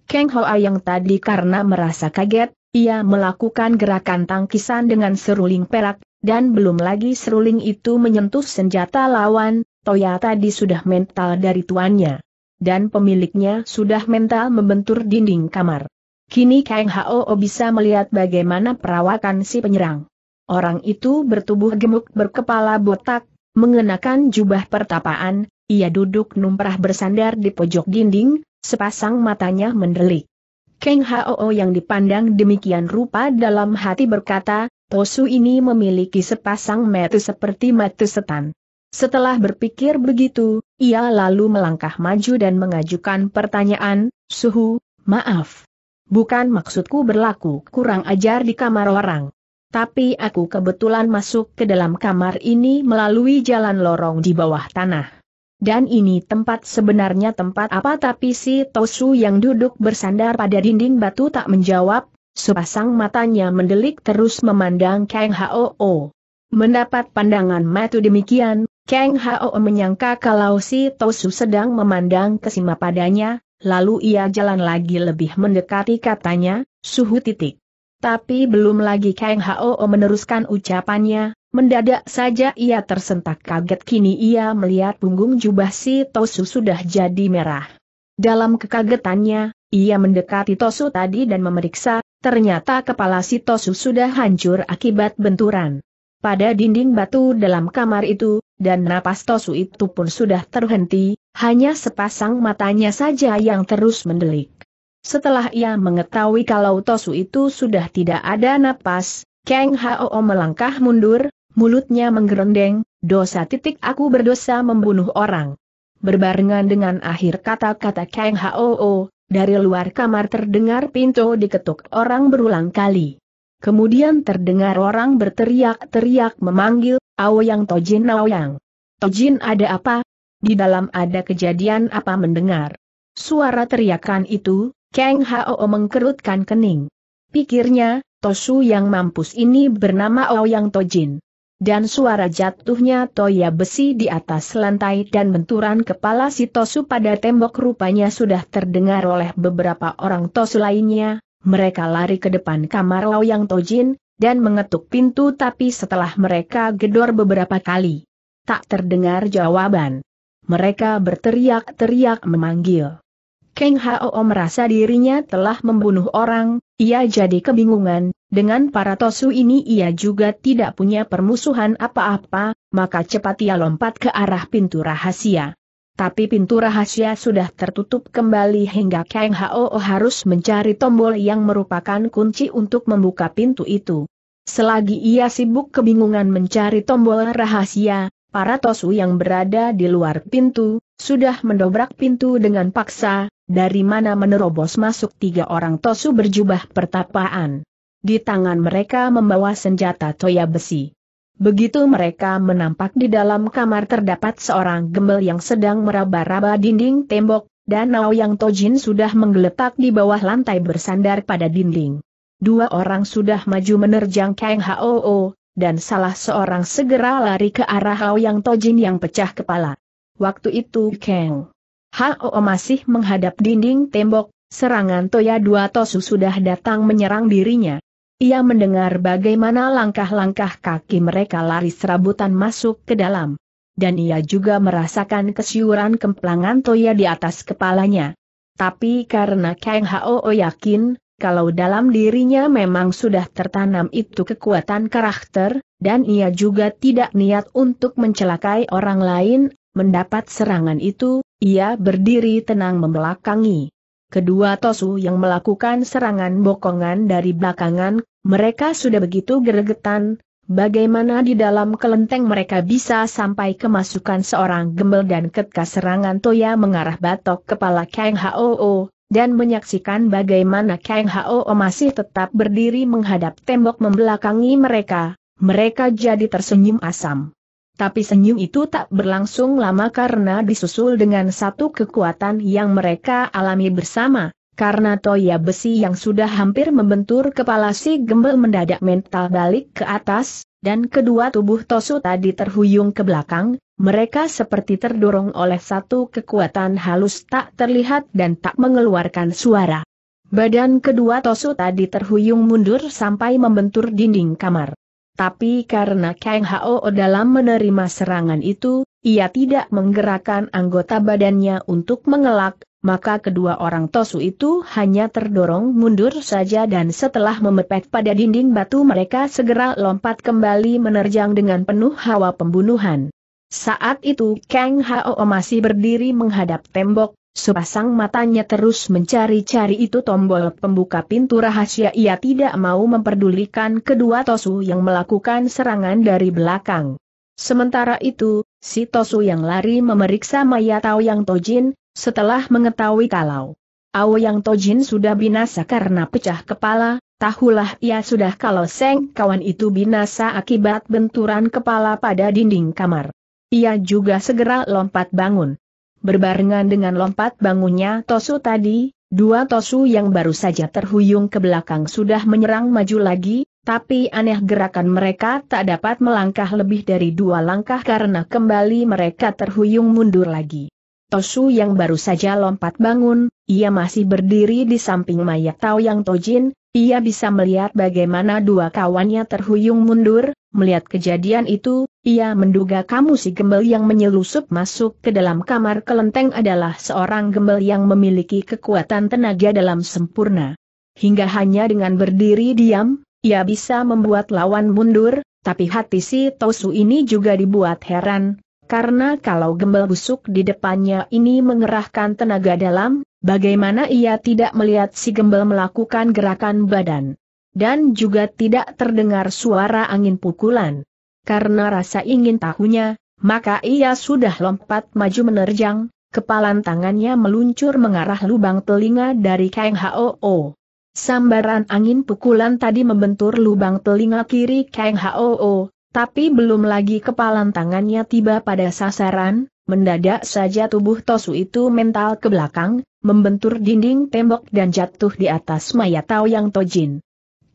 Keng Hoa yang tadi karena merasa kaget, ia melakukan gerakan tangkisan dengan seruling perak, dan belum lagi seruling itu menyentuh senjata lawan, Toya tadi sudah mental dari tuannya. Dan pemiliknya sudah mental membentur dinding kamar. Kini Kang Hao bisa melihat bagaimana perawakan si penyerang. Orang itu bertubuh gemuk berkepala botak, mengenakan jubah pertapaan, ia duduk numprah bersandar di pojok dinding, sepasang matanya mendelik. Keng Hao yang dipandang demikian rupa dalam hati berkata, Tosu ini memiliki sepasang mata seperti mata setan. Setelah berpikir begitu, ia lalu melangkah maju dan mengajukan pertanyaan, Suhu, maaf. Bukan maksudku berlaku kurang ajar di kamar orang. Tapi aku kebetulan masuk ke dalam kamar ini melalui jalan lorong di bawah tanah. Dan ini tempat sebenarnya tempat apa tapi si Tosu yang duduk bersandar pada dinding batu tak menjawab, sepasang matanya mendelik terus memandang Kang Hoo. Mendapat pandangan matu demikian, Kang Hoo menyangka kalau si Tosu sedang memandang kesima padanya, lalu ia jalan lagi lebih mendekati katanya, suhu titik. Tapi belum lagi Kang Hoo meneruskan ucapannya, Mendadak saja ia tersentak kaget kini ia melihat punggung jubah si Tosu sudah jadi merah. Dalam kekagetannya, ia mendekati Tosu tadi dan memeriksa, ternyata kepala si Tosu sudah hancur akibat benturan. Pada dinding batu dalam kamar itu, dan napas Tosu itu pun sudah terhenti, hanya sepasang matanya saja yang terus mendelik. Setelah ia mengetahui kalau Tosu itu sudah tidak ada napas, Kang Hao melangkah mundur, Mulutnya menggerendeng, dosa titik aku berdosa membunuh orang. Berbarengan dengan akhir kata-kata Kang Hoo, dari luar kamar terdengar pintu diketuk orang berulang kali. Kemudian terdengar orang berteriak-teriak memanggil, Aoyang Tojin Aoyang. Tojin ada apa? Di dalam ada kejadian apa mendengar? Suara teriakan itu, Kang Hoo mengkerutkan kening. Pikirnya, Tosu yang mampus ini bernama Aoyang Tojin dan suara jatuhnya toya besi di atas lantai dan benturan kepala si Tosu pada tembok rupanya sudah terdengar oleh beberapa orang Tosu lainnya, mereka lari ke depan kamar Loyang Tojin, dan mengetuk pintu tapi setelah mereka gedor beberapa kali. Tak terdengar jawaban. Mereka berteriak-teriak memanggil. Keng Hao merasa dirinya telah membunuh orang, ia jadi kebingungan, dengan para tosu ini ia juga tidak punya permusuhan apa-apa, maka cepat ia lompat ke arah pintu rahasia. Tapi pintu rahasia sudah tertutup kembali hingga Kang Hao harus mencari tombol yang merupakan kunci untuk membuka pintu itu. Selagi ia sibuk kebingungan mencari tombol rahasia, para tosu yang berada di luar pintu, sudah mendobrak pintu dengan paksa, dari mana menerobos masuk tiga orang tosu berjubah pertapaan. Di tangan mereka membawa senjata toya besi. Begitu mereka menampak di dalam kamar terdapat seorang gembel yang sedang meraba-raba dinding tembok, dan Yang Tojin sudah menggeletak di bawah lantai bersandar pada dinding. Dua orang sudah maju menerjang Kang Hoo, dan salah seorang segera lari ke arah Yang Tojin yang pecah kepala. Waktu itu Kang Hao masih menghadap dinding tembok, serangan Toya Dua Tosu sudah datang menyerang dirinya. Ia mendengar bagaimana langkah-langkah kaki mereka lari serabutan masuk ke dalam. Dan ia juga merasakan kesiuran kemplangan Toya di atas kepalanya. Tapi karena Kang Hao yakin, kalau dalam dirinya memang sudah tertanam itu kekuatan karakter, dan ia juga tidak niat untuk mencelakai orang lain, mendapat serangan itu, ia berdiri tenang membelakangi. Kedua Tosu yang melakukan serangan bokongan dari belakangan, mereka sudah begitu geregetan, bagaimana di dalam kelenteng mereka bisa sampai kemasukan seorang gembel dan ketika serangan Toya mengarah batok kepala Kang Hoo, dan menyaksikan bagaimana Kang Hoo masih tetap berdiri menghadap tembok membelakangi mereka, mereka jadi tersenyum asam. Tapi senyum itu tak berlangsung lama karena disusul dengan satu kekuatan yang mereka alami bersama, karena toya besi yang sudah hampir membentur kepala si gembel mendadak mental balik ke atas, dan kedua tubuh Tosu tadi terhuyung ke belakang, mereka seperti terdorong oleh satu kekuatan halus tak terlihat dan tak mengeluarkan suara. Badan kedua Tosu tadi terhuyung mundur sampai membentur dinding kamar. Tapi karena Kang Hao dalam menerima serangan itu, ia tidak menggerakkan anggota badannya untuk mengelak, maka kedua orang Tosu itu hanya terdorong mundur saja dan setelah memepet pada dinding batu mereka segera lompat kembali menerjang dengan penuh hawa pembunuhan. Saat itu Kang Hao masih berdiri menghadap tembok, Sepasang matanya terus mencari-cari itu tombol pembuka pintu rahasia ia tidak mau memperdulikan kedua Tosu yang melakukan serangan dari belakang. Sementara itu, si Tosu yang lari memeriksa mayat Yang Tojin, setelah mengetahui kalau Aoyang Tojin sudah binasa karena pecah kepala, tahulah ia sudah kalau Seng kawan itu binasa akibat benturan kepala pada dinding kamar. Ia juga segera lompat bangun. Berbarengan dengan lompat bangunnya Tosu tadi, dua Tosu yang baru saja terhuyung ke belakang sudah menyerang maju lagi, tapi aneh gerakan mereka tak dapat melangkah lebih dari dua langkah karena kembali mereka terhuyung mundur lagi. Tosu yang baru saja lompat bangun, ia masih berdiri di samping mayat Tao Yang Tojin, ia bisa melihat bagaimana dua kawannya terhuyung mundur, Melihat kejadian itu, ia menduga kamu si gembel yang menyelusup masuk ke dalam kamar kelenteng adalah seorang gembel yang memiliki kekuatan tenaga dalam sempurna. Hingga hanya dengan berdiri diam, ia bisa membuat lawan mundur, tapi hati si Tosu ini juga dibuat heran, karena kalau gembel busuk di depannya ini mengerahkan tenaga dalam, bagaimana ia tidak melihat si gembel melakukan gerakan badan dan juga tidak terdengar suara angin pukulan. Karena rasa ingin tahunya, maka ia sudah lompat maju menerjang, kepalan tangannya meluncur mengarah lubang telinga dari Kang Hoo. Sambaran angin pukulan tadi membentur lubang telinga kiri Kang Hoo, tapi belum lagi kepalan tangannya tiba pada sasaran, mendadak saja tubuh Tosu itu mental ke belakang, membentur dinding tembok dan jatuh di atas mayat Tao Yang Tojin.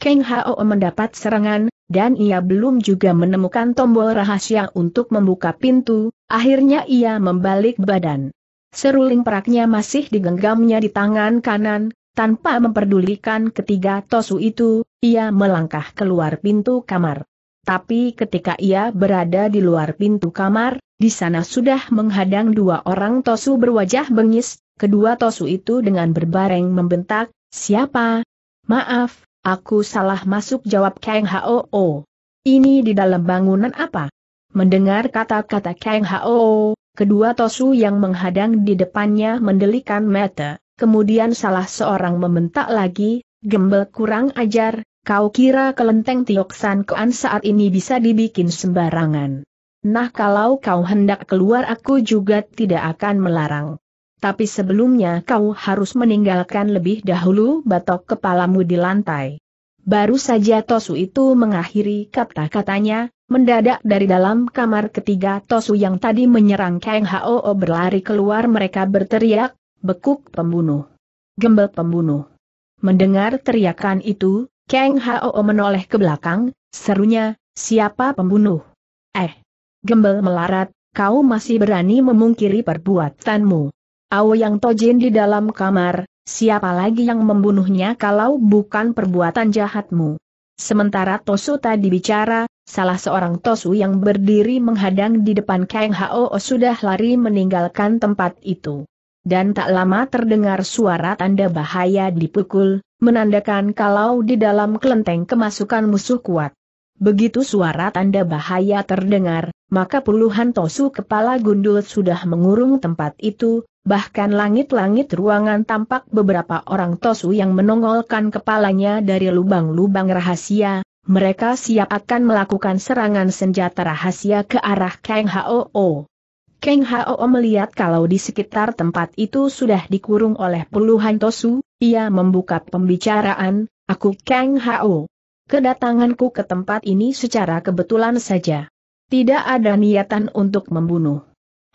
Keng Hao mendapat serangan, dan ia belum juga menemukan tombol rahasia untuk membuka pintu, akhirnya ia membalik badan. Seruling peraknya masih digenggamnya di tangan kanan, tanpa memperdulikan ketiga tosu itu, ia melangkah keluar pintu kamar. Tapi ketika ia berada di luar pintu kamar, di sana sudah menghadang dua orang tosu berwajah bengis, kedua tosu itu dengan berbareng membentak, siapa? Maaf, Aku salah masuk jawab Kang Hoo. Oh, ini di dalam bangunan apa? Mendengar kata-kata Kang Hoo, kedua Tosu yang menghadang di depannya mendelikan mata, kemudian salah seorang membentak lagi, gembel kurang ajar, kau kira kelenteng Tioksan kean saat ini bisa dibikin sembarangan. Nah kalau kau hendak keluar aku juga tidak akan melarang tapi sebelumnya kau harus meninggalkan lebih dahulu batok kepalamu di lantai. Baru saja Tosu itu mengakhiri kata-katanya, mendadak dari dalam kamar ketiga Tosu yang tadi menyerang Kang Hoo berlari keluar mereka berteriak, bekuk pembunuh. Gembel pembunuh. Mendengar teriakan itu, Kang Hoo menoleh ke belakang, serunya, siapa pembunuh? Eh! Gembel melarat, kau masih berani memungkiri perbuatanmu yang Tojin di dalam kamar, siapa lagi yang membunuhnya kalau bukan perbuatan jahatmu? Sementara Tosu tadi bicara, salah seorang Tosu yang berdiri menghadang di depan Kang Hao sudah lari meninggalkan tempat itu. Dan tak lama terdengar suara tanda bahaya dipukul, menandakan kalau di dalam kelenteng kemasukan musuh kuat. Begitu suara tanda bahaya terdengar, maka puluhan tosu kepala gundul sudah mengurung tempat itu, bahkan langit-langit ruangan tampak beberapa orang tosu yang menongolkan kepalanya dari lubang-lubang rahasia, mereka siap akan melakukan serangan senjata rahasia ke arah Kang Hoo. Kang Hao melihat kalau di sekitar tempat itu sudah dikurung oleh puluhan tosu, ia membuka pembicaraan, aku Kang Hao. Kedatanganku ke tempat ini secara kebetulan saja. Tidak ada niatan untuk membunuh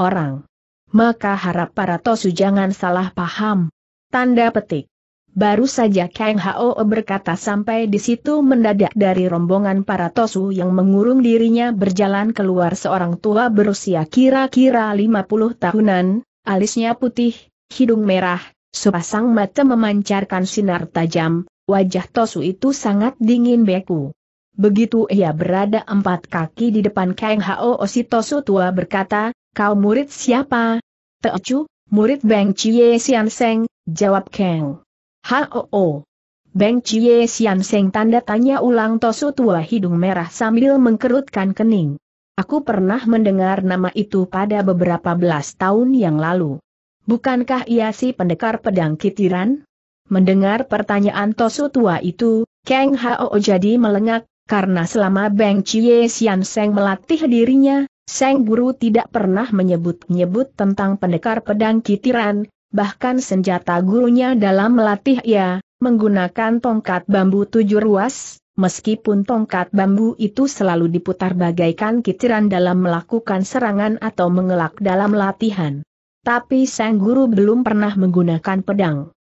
orang. Maka harap para Tosu jangan salah paham. Tanda petik. Baru saja Kang Hao berkata sampai di situ mendadak dari rombongan para Tosu yang mengurung dirinya berjalan keluar seorang tua berusia kira-kira 50 tahunan, alisnya putih, hidung merah, sepasang mata memancarkan sinar tajam, Wajah Tosu itu sangat dingin beku. Begitu ia berada empat kaki di depan Kang Hao si Tosu tua berkata, kau murid siapa? Teocu, murid Beng Chie Sian Seng, jawab Kang. Hao. Beng Chie Sian Seng tanda tanya ulang Tosu tua hidung merah sambil mengkerutkan kening. Aku pernah mendengar nama itu pada beberapa belas tahun yang lalu. Bukankah ia si pendekar pedang kitiran? Mendengar pertanyaan Tosu tua itu, Kang Hao jadi melengak, karena selama Beng Chie Sian Seng melatih dirinya, Seng Guru tidak pernah menyebut-nyebut tentang pendekar pedang kitiran, bahkan senjata gurunya dalam melatih ia, menggunakan tongkat bambu tujuh ruas, meskipun tongkat bambu itu selalu diputar bagaikan kitiran dalam melakukan serangan atau mengelak dalam latihan. Tapi Seng Guru belum pernah menggunakan pedang.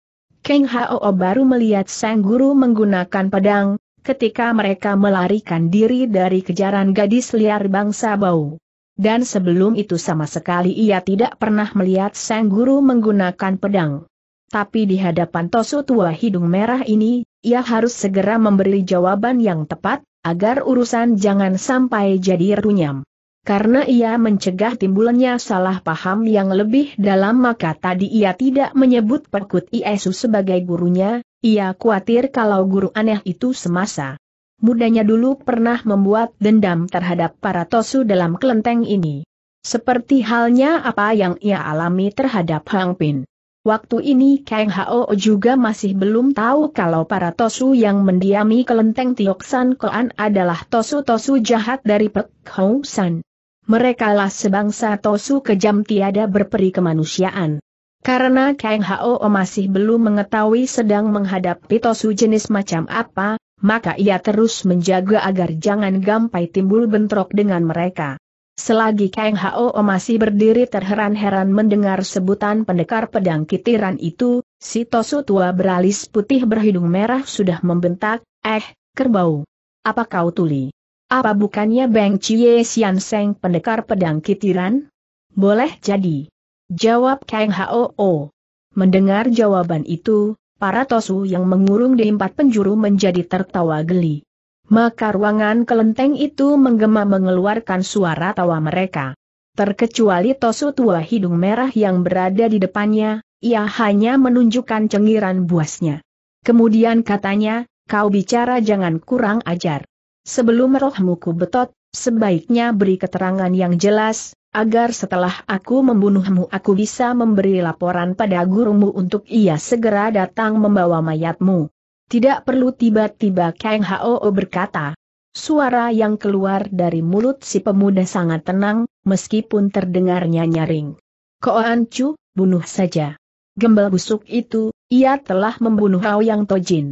Keng Hao baru melihat sang guru menggunakan pedang, ketika mereka melarikan diri dari kejaran gadis liar bangsa bau. Dan sebelum itu sama sekali ia tidak pernah melihat sang guru menggunakan pedang. Tapi di hadapan Tosu tua hidung merah ini, ia harus segera memberi jawaban yang tepat, agar urusan jangan sampai jadi runyam. Karena ia mencegah timbulnya salah paham yang lebih dalam maka tadi ia tidak menyebut Perkut Iesu sebagai gurunya, ia khawatir kalau guru aneh itu semasa. Mudanya dulu pernah membuat dendam terhadap para tosu dalam kelenteng ini. Seperti halnya apa yang ia alami terhadap Hang Pin. Waktu ini Kang Hao juga masih belum tahu kalau para Tosu yang mendiami kelenteng Tioksan Koan adalah Tosu-Tosu jahat dari Pek Hong San. Mereka lah sebangsa Tosu kejam tiada berperi kemanusiaan. Karena Kang Hao masih belum mengetahui sedang menghadapi Tosu jenis macam apa, maka ia terus menjaga agar jangan gampai timbul bentrok dengan mereka. Selagi Kang Hao masih berdiri terheran-heran mendengar sebutan pendekar pedang kitiran itu, si Tosu tua beralis putih berhidung merah sudah membentak, eh, kerbau. Apa kau tuli? Apa bukannya Beng Chie Sian Seng pendekar pedang kitiran? Boleh jadi. Jawab Kang Hoo. Mendengar jawaban itu, para tosu yang mengurung di empat penjuru menjadi tertawa geli. Maka ruangan kelenteng itu menggema mengeluarkan suara tawa mereka. Terkecuali tosu tua hidung merah yang berada di depannya, ia hanya menunjukkan cengiran buasnya. Kemudian katanya, kau bicara jangan kurang ajar sebelum rohmu ku betot, sebaiknya beri keterangan yang jelas, agar setelah aku membunuhmu aku bisa memberi laporan pada gurumu untuk ia segera datang membawa mayatmu. Tidak perlu tiba-tiba Kang Hao berkata. Suara yang keluar dari mulut si pemuda sangat tenang, meskipun terdengarnya nyaring. Koan Chu, bunuh saja. Gembel busuk itu, ia telah membunuh Hao Yang Tojin.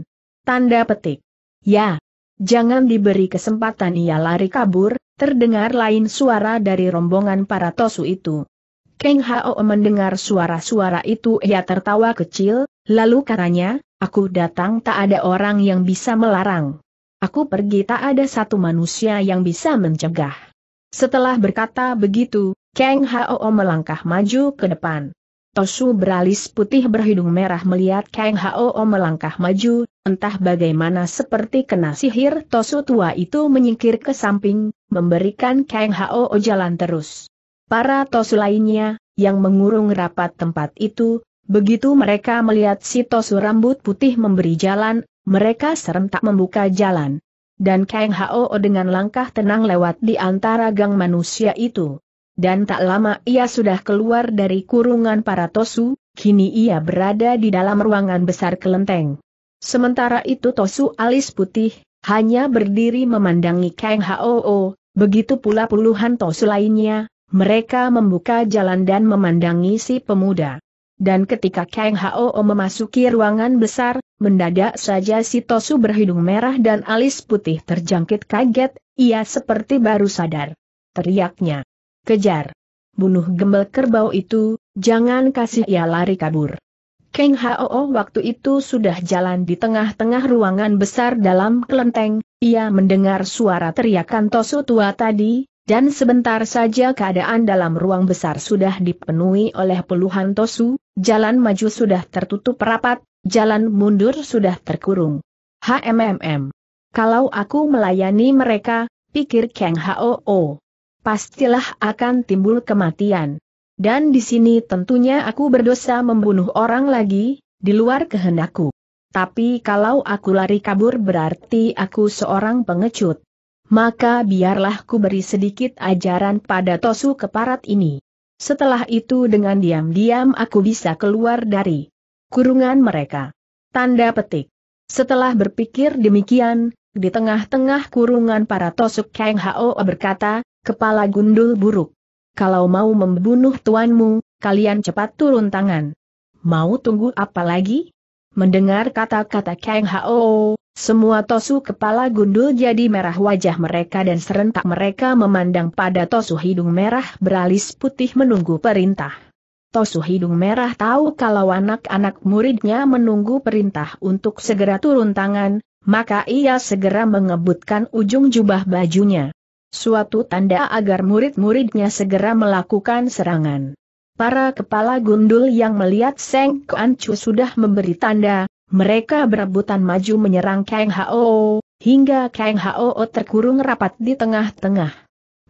Tanda petik. Ya, Jangan diberi kesempatan ia lari kabur, terdengar lain suara dari rombongan para tosu itu. Keng Hao mendengar suara-suara itu ia tertawa kecil, lalu katanya, aku datang tak ada orang yang bisa melarang. Aku pergi tak ada satu manusia yang bisa mencegah. Setelah berkata begitu, Keng Hao melangkah maju ke depan. Tosu beralis putih berhidung merah melihat Kang Hao melangkah maju, entah bagaimana seperti kena sihir Tosu tua itu menyingkir ke samping, memberikan Kang Hao jalan terus. Para Tosu lainnya, yang mengurung rapat tempat itu, begitu mereka melihat si Tosu rambut putih memberi jalan, mereka serentak membuka jalan. Dan Kang Hao dengan langkah tenang lewat di antara gang manusia itu dan tak lama ia sudah keluar dari kurungan para Tosu, kini ia berada di dalam ruangan besar kelenteng. Sementara itu Tosu alis putih, hanya berdiri memandangi Kang Hoo, begitu pula puluhan Tosu lainnya, mereka membuka jalan dan memandangi si pemuda. Dan ketika Kang Hoo memasuki ruangan besar, mendadak saja si Tosu berhidung merah dan alis putih terjangkit kaget, ia seperti baru sadar. Teriaknya. Kejar. Bunuh gembel kerbau itu, jangan kasih ia lari kabur. Keng Hao oh, waktu itu sudah jalan di tengah-tengah ruangan besar dalam kelenteng, ia mendengar suara teriakan Tosu tua tadi, dan sebentar saja keadaan dalam ruang besar sudah dipenuhi oleh puluhan tosu, jalan maju sudah tertutup rapat, jalan mundur sudah terkurung. HMMM. Kalau aku melayani mereka, pikir Keng Hao, oh pastilah akan timbul kematian. Dan di sini tentunya aku berdosa membunuh orang lagi, di luar kehendakku. Tapi kalau aku lari kabur berarti aku seorang pengecut. Maka biarlah ku beri sedikit ajaran pada Tosu keparat ini. Setelah itu dengan diam-diam aku bisa keluar dari kurungan mereka. Tanda petik. Setelah berpikir demikian, di tengah-tengah kurungan para Tosuk Kang Hao berkata, Kepala gundul buruk. Kalau mau membunuh tuanmu, kalian cepat turun tangan. Mau tunggu apa lagi? Mendengar kata-kata Kang Hao, semua Tosu kepala gundul jadi merah wajah mereka dan serentak mereka memandang pada Tosu hidung merah beralis putih menunggu perintah. Tosu hidung merah tahu kalau anak-anak muridnya menunggu perintah untuk segera turun tangan, maka ia segera mengebutkan ujung jubah bajunya suatu tanda agar murid-muridnya segera melakukan serangan. Para kepala gundul yang melihat Seng Kuan Chu sudah memberi tanda, mereka berebutan maju menyerang Kang Hao, hingga Kang Hao terkurung rapat di tengah-tengah.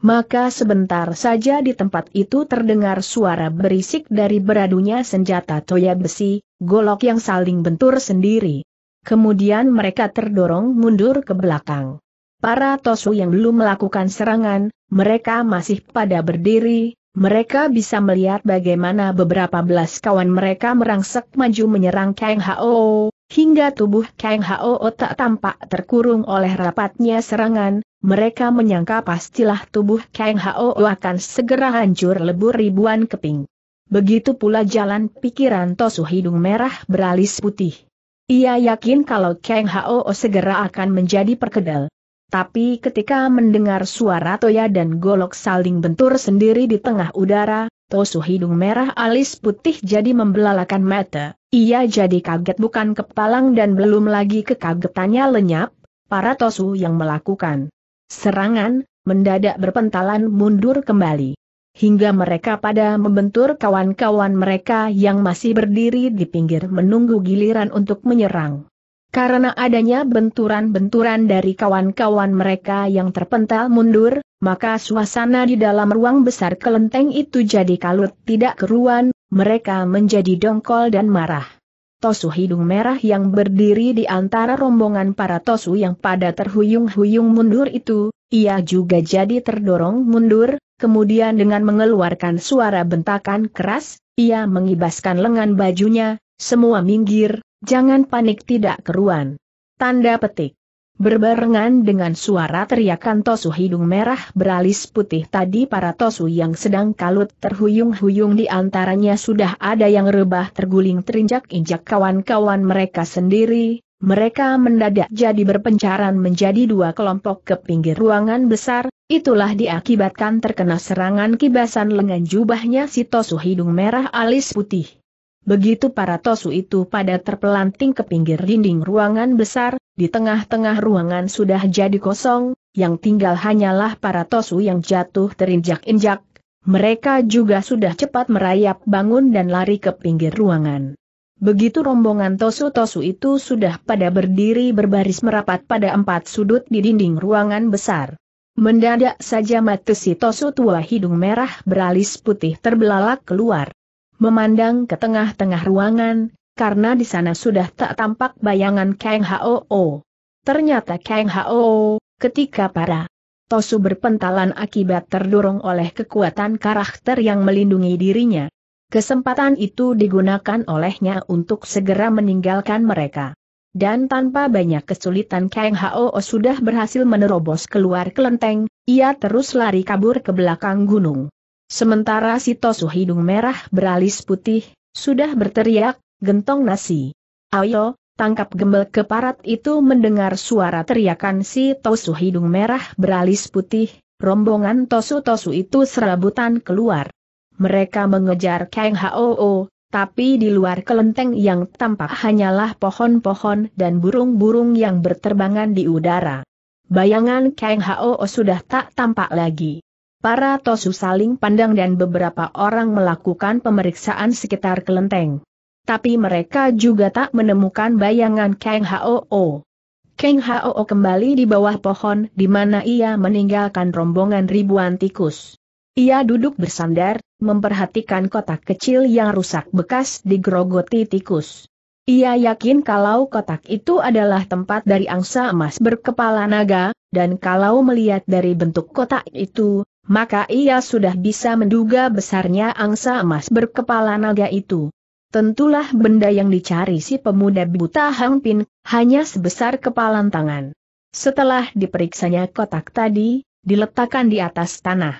Maka sebentar saja di tempat itu terdengar suara berisik dari beradunya senjata toya besi, golok yang saling bentur sendiri. Kemudian mereka terdorong mundur ke belakang. Para Tosu yang belum melakukan serangan, mereka masih pada berdiri, mereka bisa melihat bagaimana beberapa belas kawan mereka merangsek maju menyerang Kang Hao, hingga tubuh Kang Hao tak tampak terkurung oleh rapatnya serangan, mereka menyangka pastilah tubuh Kang Hao akan segera hancur lebur ribuan keping. Begitu pula jalan pikiran Tosu hidung merah beralis putih. Ia yakin kalau Kang Hao segera akan menjadi perkedel. Tapi ketika mendengar suara Toya dan Golok saling bentur sendiri di tengah udara, Tosu hidung merah alis putih jadi membelalakan mata. Ia jadi kaget bukan kepalang dan belum lagi kekagetannya lenyap, para Tosu yang melakukan serangan, mendadak berpentalan mundur kembali. Hingga mereka pada membentur kawan-kawan mereka yang masih berdiri di pinggir menunggu giliran untuk menyerang. Karena adanya benturan-benturan dari kawan-kawan mereka yang terpental mundur, maka suasana di dalam ruang besar kelenteng itu jadi kalut tidak keruan, mereka menjadi dongkol dan marah. Tosu hidung merah yang berdiri di antara rombongan para Tosu yang pada terhuyung-huyung mundur itu, ia juga jadi terdorong mundur, kemudian dengan mengeluarkan suara bentakan keras, ia mengibaskan lengan bajunya, semua minggir, Jangan panik tidak keruan. Tanda petik. Berbarengan dengan suara teriakan Tosu hidung merah beralis putih tadi para Tosu yang sedang kalut terhuyung-huyung di antaranya sudah ada yang rebah terguling terinjak-injak kawan-kawan mereka sendiri, mereka mendadak jadi berpencaran menjadi dua kelompok ke pinggir ruangan besar, itulah diakibatkan terkena serangan kibasan lengan jubahnya si Tosu hidung merah alis putih. Begitu para tosu itu pada terpelanting ke pinggir dinding ruangan besar, di tengah-tengah ruangan sudah jadi kosong, yang tinggal hanyalah para tosu yang jatuh terinjak-injak. Mereka juga sudah cepat merayap bangun dan lari ke pinggir ruangan. Begitu rombongan tosu-tosu itu sudah pada berdiri berbaris merapat pada empat sudut di dinding ruangan besar. Mendadak saja mati si tosu tua hidung merah beralis putih terbelalak keluar memandang ke tengah-tengah ruangan, karena di sana sudah tak tampak bayangan Kang Hoo. Ternyata Kang Hoo, ketika para Tosu berpentalan akibat terdorong oleh kekuatan karakter yang melindungi dirinya. Kesempatan itu digunakan olehnya untuk segera meninggalkan mereka. Dan tanpa banyak kesulitan Kang Hoo sudah berhasil menerobos keluar kelenteng, ia terus lari kabur ke belakang gunung. Sementara si Tosu hidung merah beralis putih, sudah berteriak, gentong nasi. Ayo, tangkap gembel keparat itu mendengar suara teriakan si Tosu hidung merah beralis putih, rombongan Tosu-Tosu itu serabutan keluar. Mereka mengejar Kang Hoo, tapi di luar kelenteng yang tampak hanyalah pohon-pohon dan burung-burung yang berterbangan di udara. Bayangan Kang Hoo sudah tak tampak lagi. Para Tosu saling pandang dan beberapa orang melakukan pemeriksaan sekitar kelenteng. Tapi mereka juga tak menemukan bayangan Kang Hoo. Kang Hoo kembali di bawah pohon di mana ia meninggalkan rombongan ribuan tikus. Ia duduk bersandar, memperhatikan kotak kecil yang rusak bekas digerogoti tikus. Ia yakin kalau kotak itu adalah tempat dari angsa emas berkepala naga, dan kalau melihat dari bentuk kotak itu, maka ia sudah bisa menduga besarnya angsa emas berkepala naga itu. Tentulah benda yang dicari si pemuda buta Hang Pin, hanya sebesar kepalan tangan. Setelah diperiksanya kotak tadi, diletakkan di atas tanah.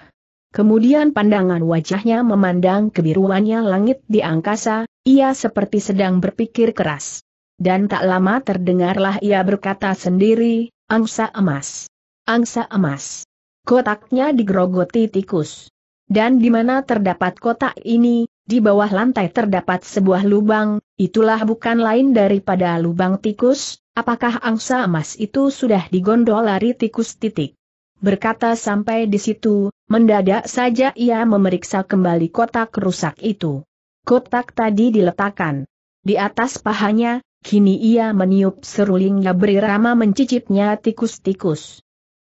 Kemudian pandangan wajahnya memandang kebiruannya langit di angkasa, ia seperti sedang berpikir keras. Dan tak lama terdengarlah ia berkata sendiri, angsa emas. Angsa emas kotaknya digerogoti tikus. Dan di mana terdapat kotak ini, di bawah lantai terdapat sebuah lubang, itulah bukan lain daripada lubang tikus, apakah angsa emas itu sudah digondol lari tikus titik. Berkata sampai di situ, mendadak saja ia memeriksa kembali kotak rusak itu. Kotak tadi diletakkan di atas pahanya, kini ia meniup serulingnya berirama mencicipnya tikus-tikus.